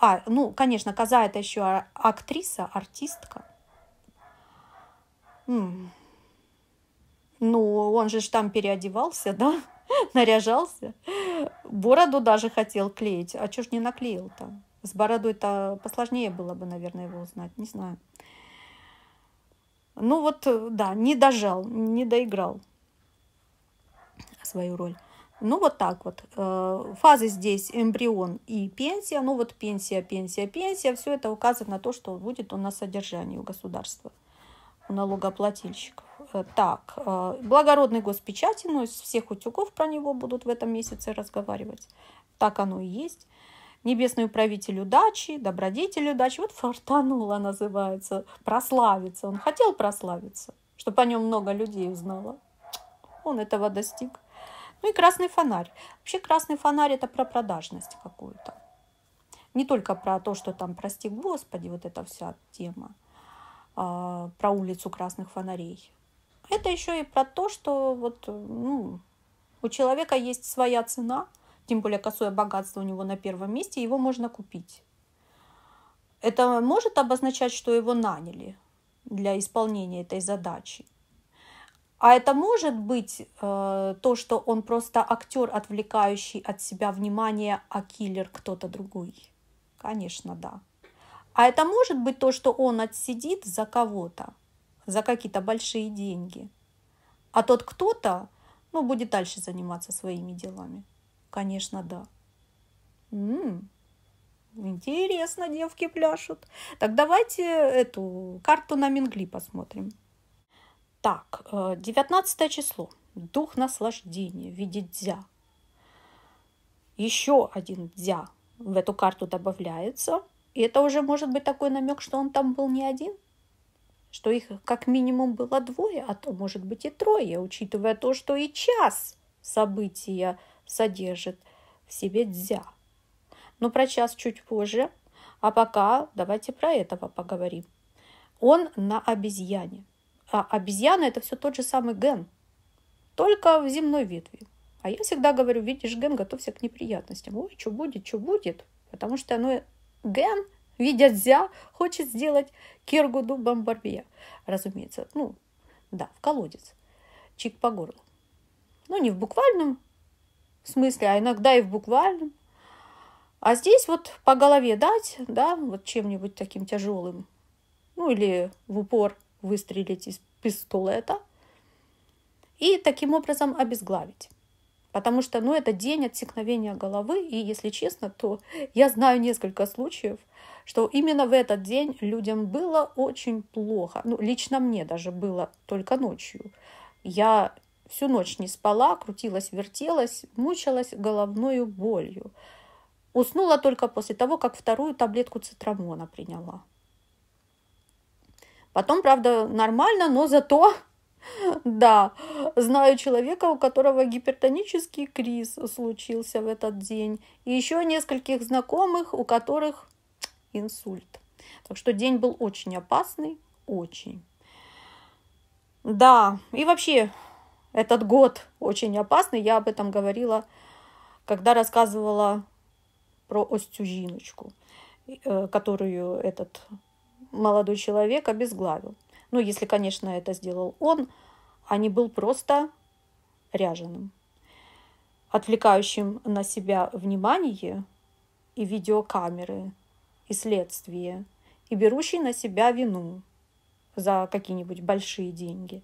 S1: А, ну, конечно, коза это еще актриса, артистка – ну, он же там переодевался, (laughs) да? Наряжался. Бороду даже хотел клеить. А чё ж не наклеил-то? С бородой-то посложнее было бы, наверное, его узнать. Не знаю. Ну вот, э, да, не дожал, не доиграл свою роль. Ну вот так вот. Э, фазы здесь эмбрион и пенсия. Ну вот пенсия, пенсия, пенсия. Все это указывает на то, что будет у нас содержание у государства у налогоплательщиков. Э, так, э, благородный госпечатину из всех утюгов про него будут в этом месяце разговаривать. Так оно и есть. Небесный управитель удачи, добродетель удачи. Вот фортанула называется, прославиться. Он хотел прославиться, чтобы о нем много людей узнало. Он этого достиг. Ну и красный фонарь. Вообще красный фонарь это про продажность какую-то. Не только про то, что там, прости господи, вот эта вся тема. А, про улицу красных фонарей. Это еще и про то, что вот, ну, у человека есть своя цена, тем более косое богатство у него на первом месте, его можно купить. Это может обозначать, что его наняли для исполнения этой задачи. А это может быть э, то, что он просто актер, отвлекающий от себя внимание, а киллер кто-то другой. Конечно, да. А это может быть то, что он отсидит за кого-то, за какие-то большие деньги. А тот кто-то, ну, будет дальше заниматься своими делами. Конечно, да. М-м, интересно, девки пляшут. Так давайте эту карту на Мингли посмотрим. Так, 19 э, число. Дух наслаждения в виде дзя. Еще один дзя в эту карту добавляется – и это уже может быть такой намек, что он там был не один, что их как минимум было двое, а то, может быть, и трое, учитывая то, что и час события содержит в себе дзя. Но про час чуть позже, а пока давайте про этого поговорим. Он на обезьяне. А обезьяна – это все тот же самый ген, только в земной ветви. А я всегда говорю, видишь ген, готовься к неприятностям. Ой, что будет, что будет, потому что оно Ген, видя Дзя, хочет сделать Киргуду бомбарбия. Разумеется, ну, да, в колодец. Чик по горлу. Ну, не в буквальном смысле, а иногда и в буквальном. А здесь вот по голове дать, да, вот чем-нибудь таким тяжелым, ну или в упор выстрелить из пистолета и таким образом обезглавить. Потому что, ну, это день отсекновения головы, и, если честно, то (laughs) я знаю несколько случаев, что именно в этот день людям было очень плохо. Ну, лично мне даже было только ночью. Я всю ночь не спала, крутилась, вертелась, мучилась головной болью. Уснула только после того, как вторую таблетку цитрамона приняла. Потом, правда, нормально, но зато да, знаю человека, у которого гипертонический криз случился в этот день. И еще нескольких знакомых, у которых инсульт. Так что день был очень опасный, очень. Да, и вообще этот год очень опасный. Я об этом говорила, когда рассказывала про Остюжиночку, э, которую этот молодой человек обезглавил. Ну, если, конечно, это сделал он, а не был просто ряженым, отвлекающим на себя внимание и видеокамеры, и следствие, и берущий на себя вину за какие-нибудь большие деньги.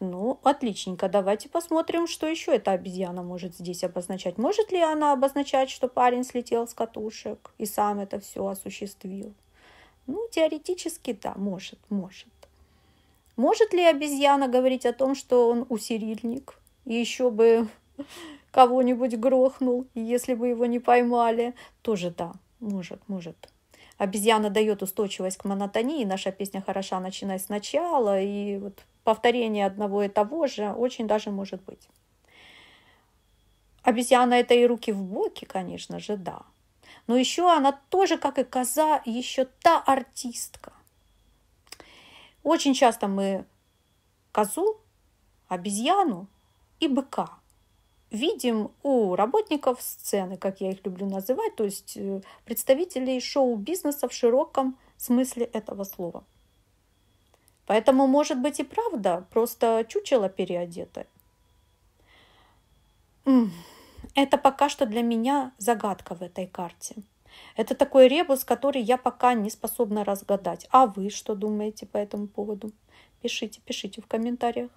S1: Ну, отличненько. Давайте посмотрим, что еще эта обезьяна может здесь обозначать. Может ли она обозначать, что парень слетел с катушек и сам это все осуществил? Ну, теоретически, да, может, может. Может ли обезьяна говорить о том, что он усерильник? И еще бы (laughs) кого-нибудь грохнул, если бы его не поймали? Тоже да, может, может. Обезьяна дает устойчивость к монотонии. Наша песня хороша, начиная сначала. И вот повторение одного и того же очень даже может быть. Обезьяна это и руки в боки, конечно же, да. Но еще она тоже, как и коза, еще та артистка. Очень часто мы козу, обезьяну и быка видим у работников сцены, как я их люблю называть, то есть э, представителей шоу-бизнеса в широком смысле этого слова. Поэтому, может быть, и правда, просто чучело переодетое. Это пока что для меня загадка в этой карте. Это такой ребус, который я пока не способна разгадать. А вы что думаете по этому поводу? Пишите, пишите в комментариях.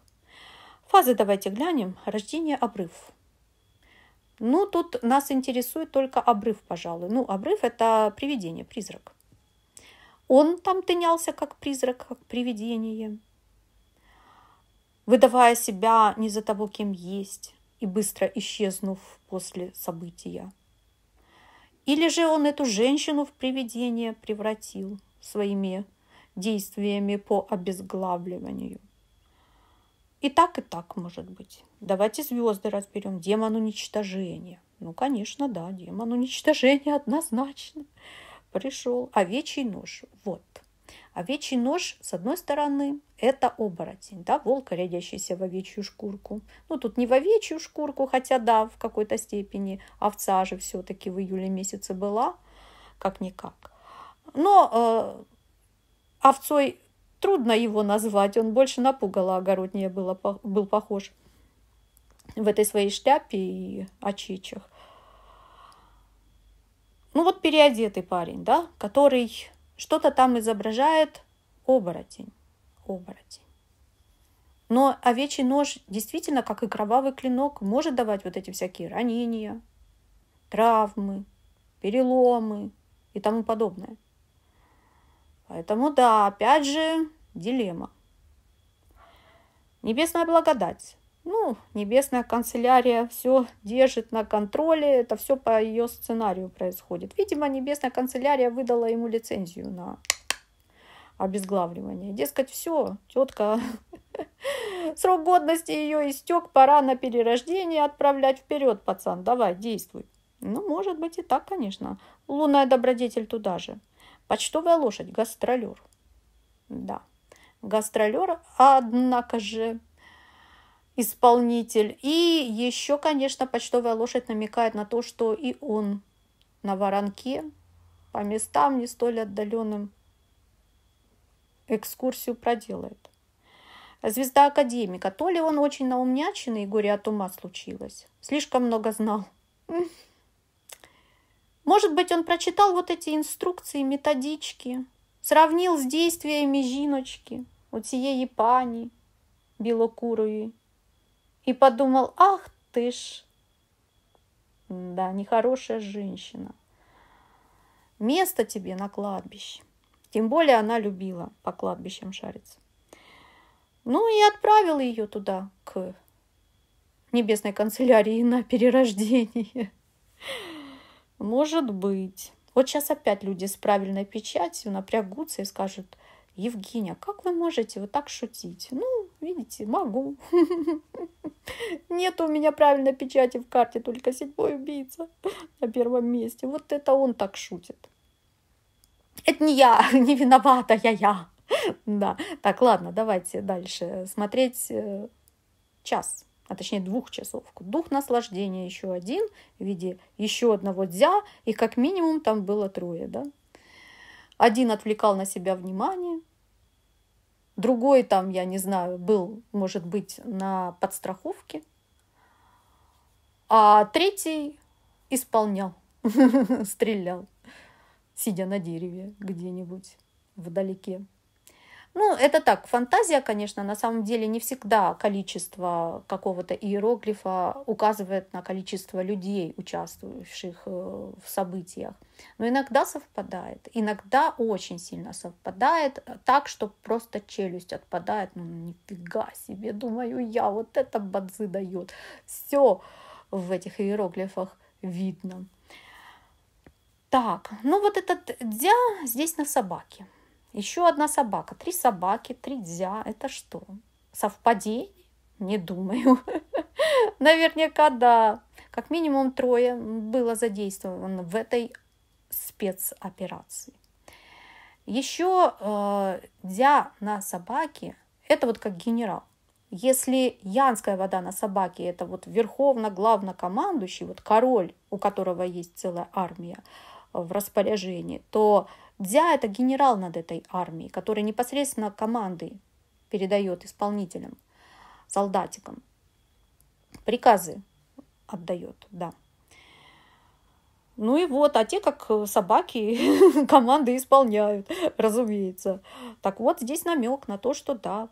S1: Фазы давайте глянем. Рождение, обрыв. Ну, тут нас интересует только обрыв, пожалуй. Ну, обрыв – это привидение, призрак. Он там тынялся как призрак, как привидение, выдавая себя не за того, кем есть и быстро исчезнув после события. Или же он эту женщину в привидение превратил своими действиями по обезглавливанию. И так, и так может быть. Давайте звезды разберем. Демон уничтожения. Ну, конечно, да, демон уничтожения (laughs) однозначно пришел. Овечий нож. Вот. Овечий нож, с одной стороны, это оборотень, да, волк, рядящийся в овечью шкурку. Ну, тут не в овечью шкурку, хотя, да, в какой-то степени овца же все-таки в июле месяце была, как-никак. Но э, овцой трудно его назвать, он больше напугало огороднее было, был похож в этой своей шляпе и очичах. Ну вот переодетый парень, да, который что-то там изображает оборотень. Оборотень. Но овечий нож действительно, как и кровавый клинок, может давать вот эти всякие ранения, травмы, переломы и тому подобное. Поэтому да, опять же, дилемма. Небесная благодать ну, небесная канцелярия все держит на контроле, это все по ее сценарию происходит. Видимо, небесная канцелярия выдала ему лицензию на обезглавливание. Дескать, все, тетка, (laughs) срок годности ее истек, пора на перерождение отправлять вперед, пацан, давай, действуй. Ну, может быть и так, конечно. Лунная добродетель туда же. Почтовая лошадь, гастролер. Да, гастролер, однако же исполнитель. И еще, конечно, почтовая лошадь намекает на то, что и он на воронке по местам не столь отдаленным экскурсию проделает. Звезда академика. То ли он очень наумняченный, и горе от ума случилось. Слишком много знал. Может быть, он прочитал вот эти инструкции, методички, сравнил с действиями жіночки, у цієї пані білокурої, и подумал, ах ты ж, да, нехорошая женщина. Место тебе на кладбище. Тем более она любила по кладбищам шариться. Ну и отправил ее туда, к небесной канцелярии на перерождение. Может быть. Вот сейчас опять люди с правильной печатью напрягутся и скажут, Евгения, а как вы можете вот так шутить? Ну, видите, могу. Нет у меня правильной печати в карте, только седьмой убийца на первом месте. Вот это он так шутит. Это не я, (laughs) не виновата я я. Да, так, ладно, давайте дальше смотреть э, час, а точнее двух часов. Дух наслаждения еще один в виде еще одного дзя, и как минимум там было трое, да? Один отвлекал на себя внимание, другой там, я не знаю, был, может быть, на подстраховке, а третий исполнял, (laughs) стрелял, сидя на дереве где-нибудь вдалеке. Ну, это так, фантазия, конечно, на самом деле не всегда количество какого-то иероглифа указывает на количество людей, участвующих э, в событиях. Но иногда совпадает, иногда очень сильно совпадает, так, что просто челюсть отпадает. Ну, нифига себе, думаю я, вот это бадзы дает. Все в этих иероглифах видно. Так, ну вот этот дя здесь на собаке. Еще одна собака. Три собаки, три дзя. Это что? Совпадение? Не думаю. (laughs) Наверняка да. Как минимум трое было задействовано в этой спецоперации. Еще э, дзя на собаке – это вот как генерал. Если янская вода на собаке – это вот верховно-главнокомандующий, вот король, у которого есть целая армия в распоряжении, то Дзя – это генерал над этой армией, который непосредственно команды передает исполнителям, солдатикам. Приказы отдает, да. Ну и вот, а те, как собаки, (laughs) команды исполняют, разумеется. Так вот, здесь намек на то, что да,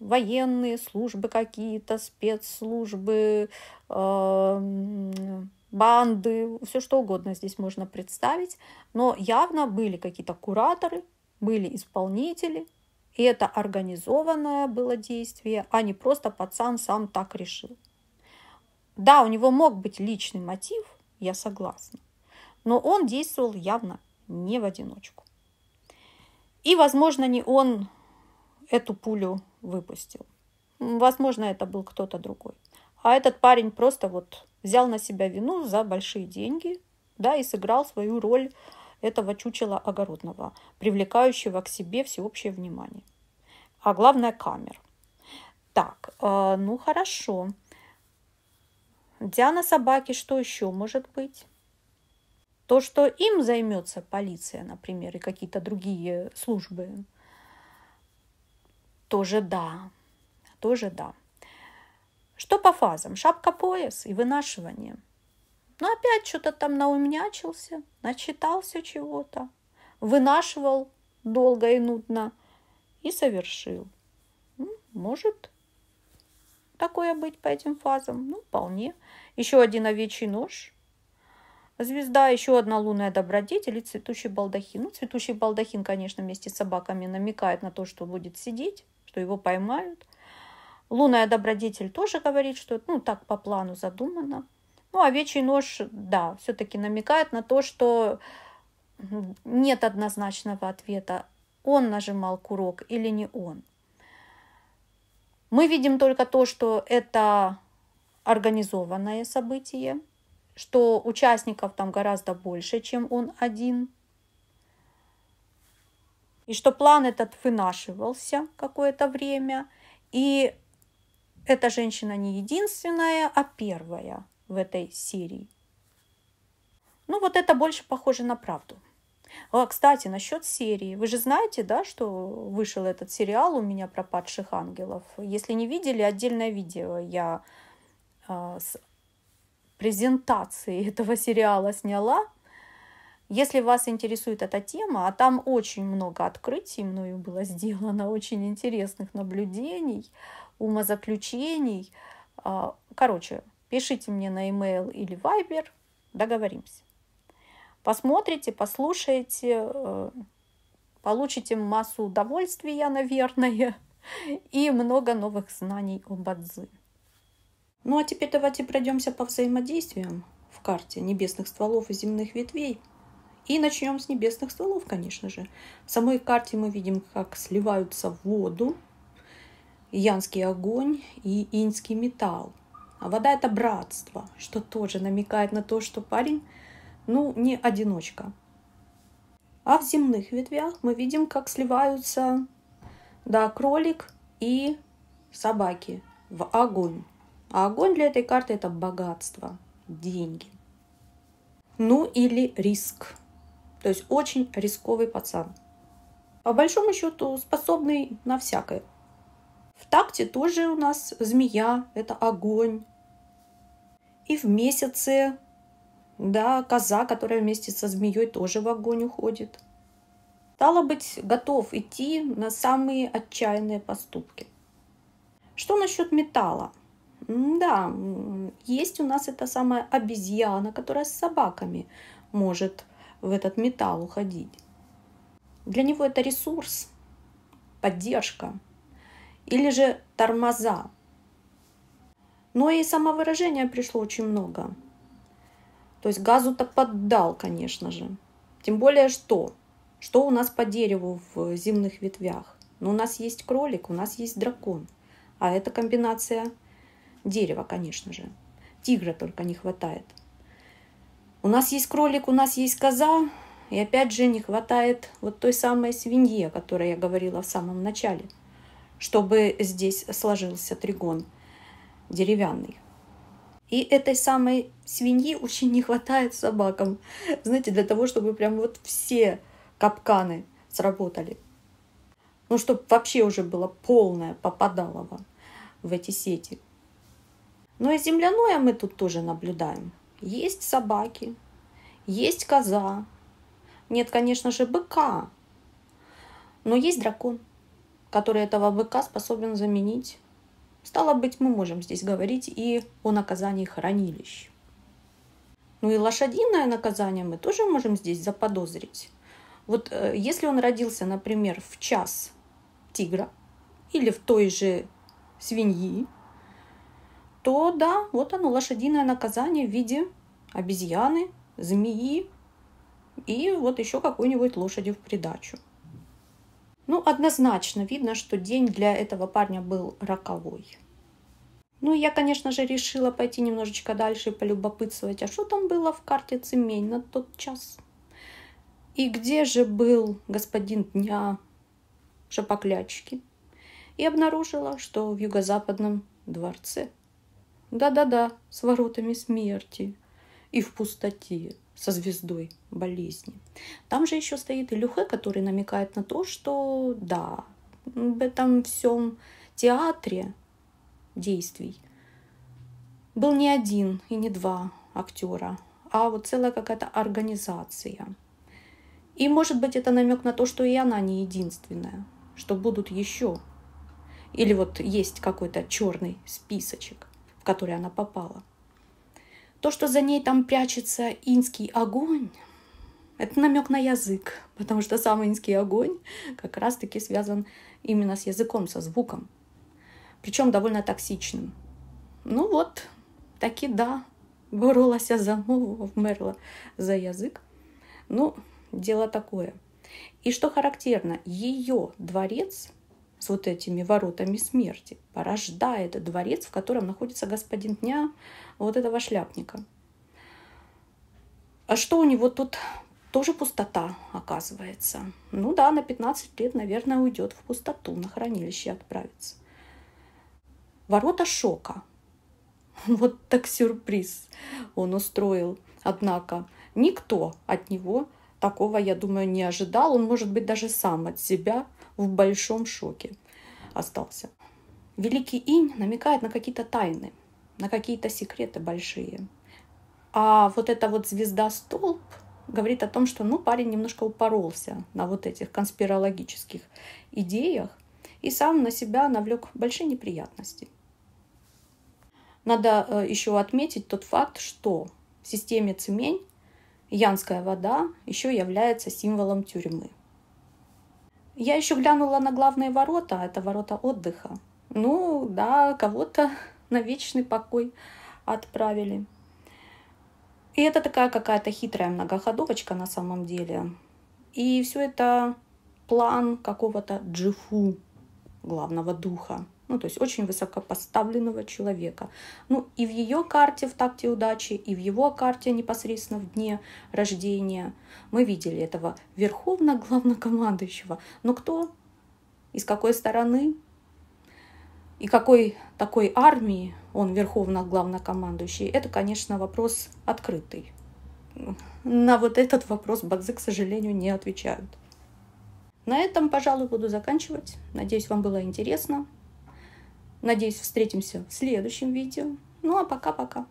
S1: военные службы какие-то, спецслужбы, э банды, все что угодно здесь можно представить, но явно были какие-то кураторы, были исполнители, и это организованное было действие, а не просто пацан сам так решил. Да, у него мог быть личный мотив, я согласна, но он действовал явно не в одиночку. И, возможно, не он эту пулю выпустил. Возможно, это был кто-то другой. А этот парень просто вот взял на себя вину за большие деньги, да, и сыграл свою роль этого чучела огородного, привлекающего к себе всеобщее внимание. А главное, камер. Так, э, ну хорошо. Диана собаки, что еще может быть? То, что им займется полиция, например, и какие-то другие службы, тоже да, тоже да. Что по фазам? Шапка, пояс и вынашивание. Ну, опять что-то там наумнячился, начитался чего-то, вынашивал долго и нудно и совершил. Ну, может такое быть по этим фазам? Ну, вполне. Еще один овечий нож. Звезда, еще одна лунная добродетель и цветущий балдахин. Ну, цветущий балдахин, конечно, вместе с собаками намекает на то, что будет сидеть, что его поймают – Лунная добродетель тоже говорит, что ну, так по плану задумано. Ну, овечий нож, да, все-таки намекает на то, что нет однозначного ответа, он нажимал курок или не он. Мы видим только то, что это организованное событие, что участников там гораздо больше, чем он один, и что план этот вынашивался какое-то время, и эта женщина не единственная, а первая в этой серии. Ну вот это больше похоже на правду. А, кстати, насчет серии. Вы же знаете, да, что вышел этот сериал у меня про падших ангелов. Если не видели, отдельное видео я э, с презентации этого сериала сняла. Если вас интересует эта тема, а там очень много открытий мною было сделано, очень интересных наблюдений, умозаключений. А, короче, пишите мне на e-mail или Viber, договоримся. Посмотрите, послушайте, э, получите массу удовольствия, наверное, (laughs) и много новых знаний о Бадзи. Ну а теперь давайте пройдемся по взаимодействиям в карте небесных стволов и земных ветвей. И начнем с небесных стволов, конечно же. В самой карте мы видим, как сливаются в воду янский огонь и иньский металл. А вода — это братство, что тоже намекает на то, что парень, ну, не одиночка. А в земных ветвях мы видим, как сливаются, да, кролик и собаки в огонь. А огонь для этой карты — это богатство, деньги. Ну или риск. То есть очень рисковый пацан. По большому счету способный на всякое. В такте тоже у нас змея, это огонь. И в месяце, да, коза, которая вместе со змеей тоже в огонь уходит. Стало быть, готов идти на самые отчаянные поступки. Что насчет металла? Да, есть у нас эта самая обезьяна, которая с собаками может в этот металл уходить. Для него это ресурс, поддержка, или же тормоза. Но и самовыражения пришло очень много. То есть газу-то поддал, конечно же. Тем более что? Что у нас по дереву в зимних ветвях? но ну, у нас есть кролик, у нас есть дракон. А это комбинация дерева, конечно же. Тигра только не хватает. У нас есть кролик, у нас есть коза. И опять же не хватает вот той самой свиньи, о которой я говорила в самом начале – чтобы здесь сложился тригон деревянный. И этой самой свиньи очень не хватает собакам, знаете, для того, чтобы прям вот все капканы сработали. Ну, чтобы вообще уже было полное попадалово в эти сети. Ну и земляное мы тут тоже наблюдаем. Есть собаки, есть коза. Нет, конечно же, быка. Но есть дракон который этого а быка способен заменить. Стало быть, мы можем здесь говорить и о наказании хранилищ. Ну и лошадиное наказание мы тоже можем здесь заподозрить. Вот э, если он родился, например, в час тигра или в той же свиньи, то да, вот оно, лошадиное наказание в виде обезьяны, змеи и вот еще какой-нибудь лошади в придачу. Ну, однозначно видно, что день для этого парня был роковой. Ну, я, конечно же, решила пойти немножечко дальше и полюбопытствовать, а что там было в карте цемень на тот час? И где же был господин дня Шапоклячки? И обнаружила, что в юго-западном дворце. Да-да-да, с воротами смерти и в пустоте со звездой болезни. Там же еще стоит Илюхе, который намекает на то, что да, в этом всем театре действий был не один и не два актера, а вот целая какая-то организация. И может быть это намек на то, что и она не единственная, что будут еще. Или вот есть какой-то черный списочек, в который она попала – то, что за ней там прячется инский огонь, это намек на язык, потому что сам инский огонь как раз-таки связан именно с языком, со звуком, причем довольно токсичным. Ну вот, таки да, боролась я за мову, вмерла за язык. Ну, дело такое. И что характерно, ее дворец с вот этими воротами смерти порождает дворец, в котором находится господин дня, вот этого шляпника. А что у него тут тоже пустота, оказывается. Ну да, на 15 лет, наверное, уйдет в пустоту, на хранилище отправится. Ворота шока. (laughs) Вот так сюрприз он устроил. Однако никто от него такого, я думаю, не ожидал. Он, может быть, даже сам от себя в большом шоке остался. Великий инь намекает на какие-то тайны – на какие-то секреты большие. А вот эта вот звезда столб говорит о том, что ну, парень немножко упоролся на вот этих конспирологических идеях и сам на себя навлек большие неприятности. Надо э, еще отметить тот факт, что в системе цемень янская вода еще является символом тюрьмы. Я еще глянула на главные ворота, а это ворота отдыха. Ну да, кого-то на вечный покой отправили. И это такая какая-то хитрая многоходовочка на самом деле. И все это план какого-то джифу, главного духа. Ну, то есть очень высокопоставленного человека. Ну, и в ее карте в такте удачи, и в его карте непосредственно в дне рождения мы видели этого верховно главнокомандующего. Но кто, и с какой стороны, и какой такой армии он верховно главнокомандующий, это, конечно, вопрос открытый. На вот этот вопрос Бадзи, к сожалению, не отвечают. На этом, пожалуй, буду заканчивать. Надеюсь, вам было интересно. Надеюсь, встретимся в следующем видео. Ну а пока-пока.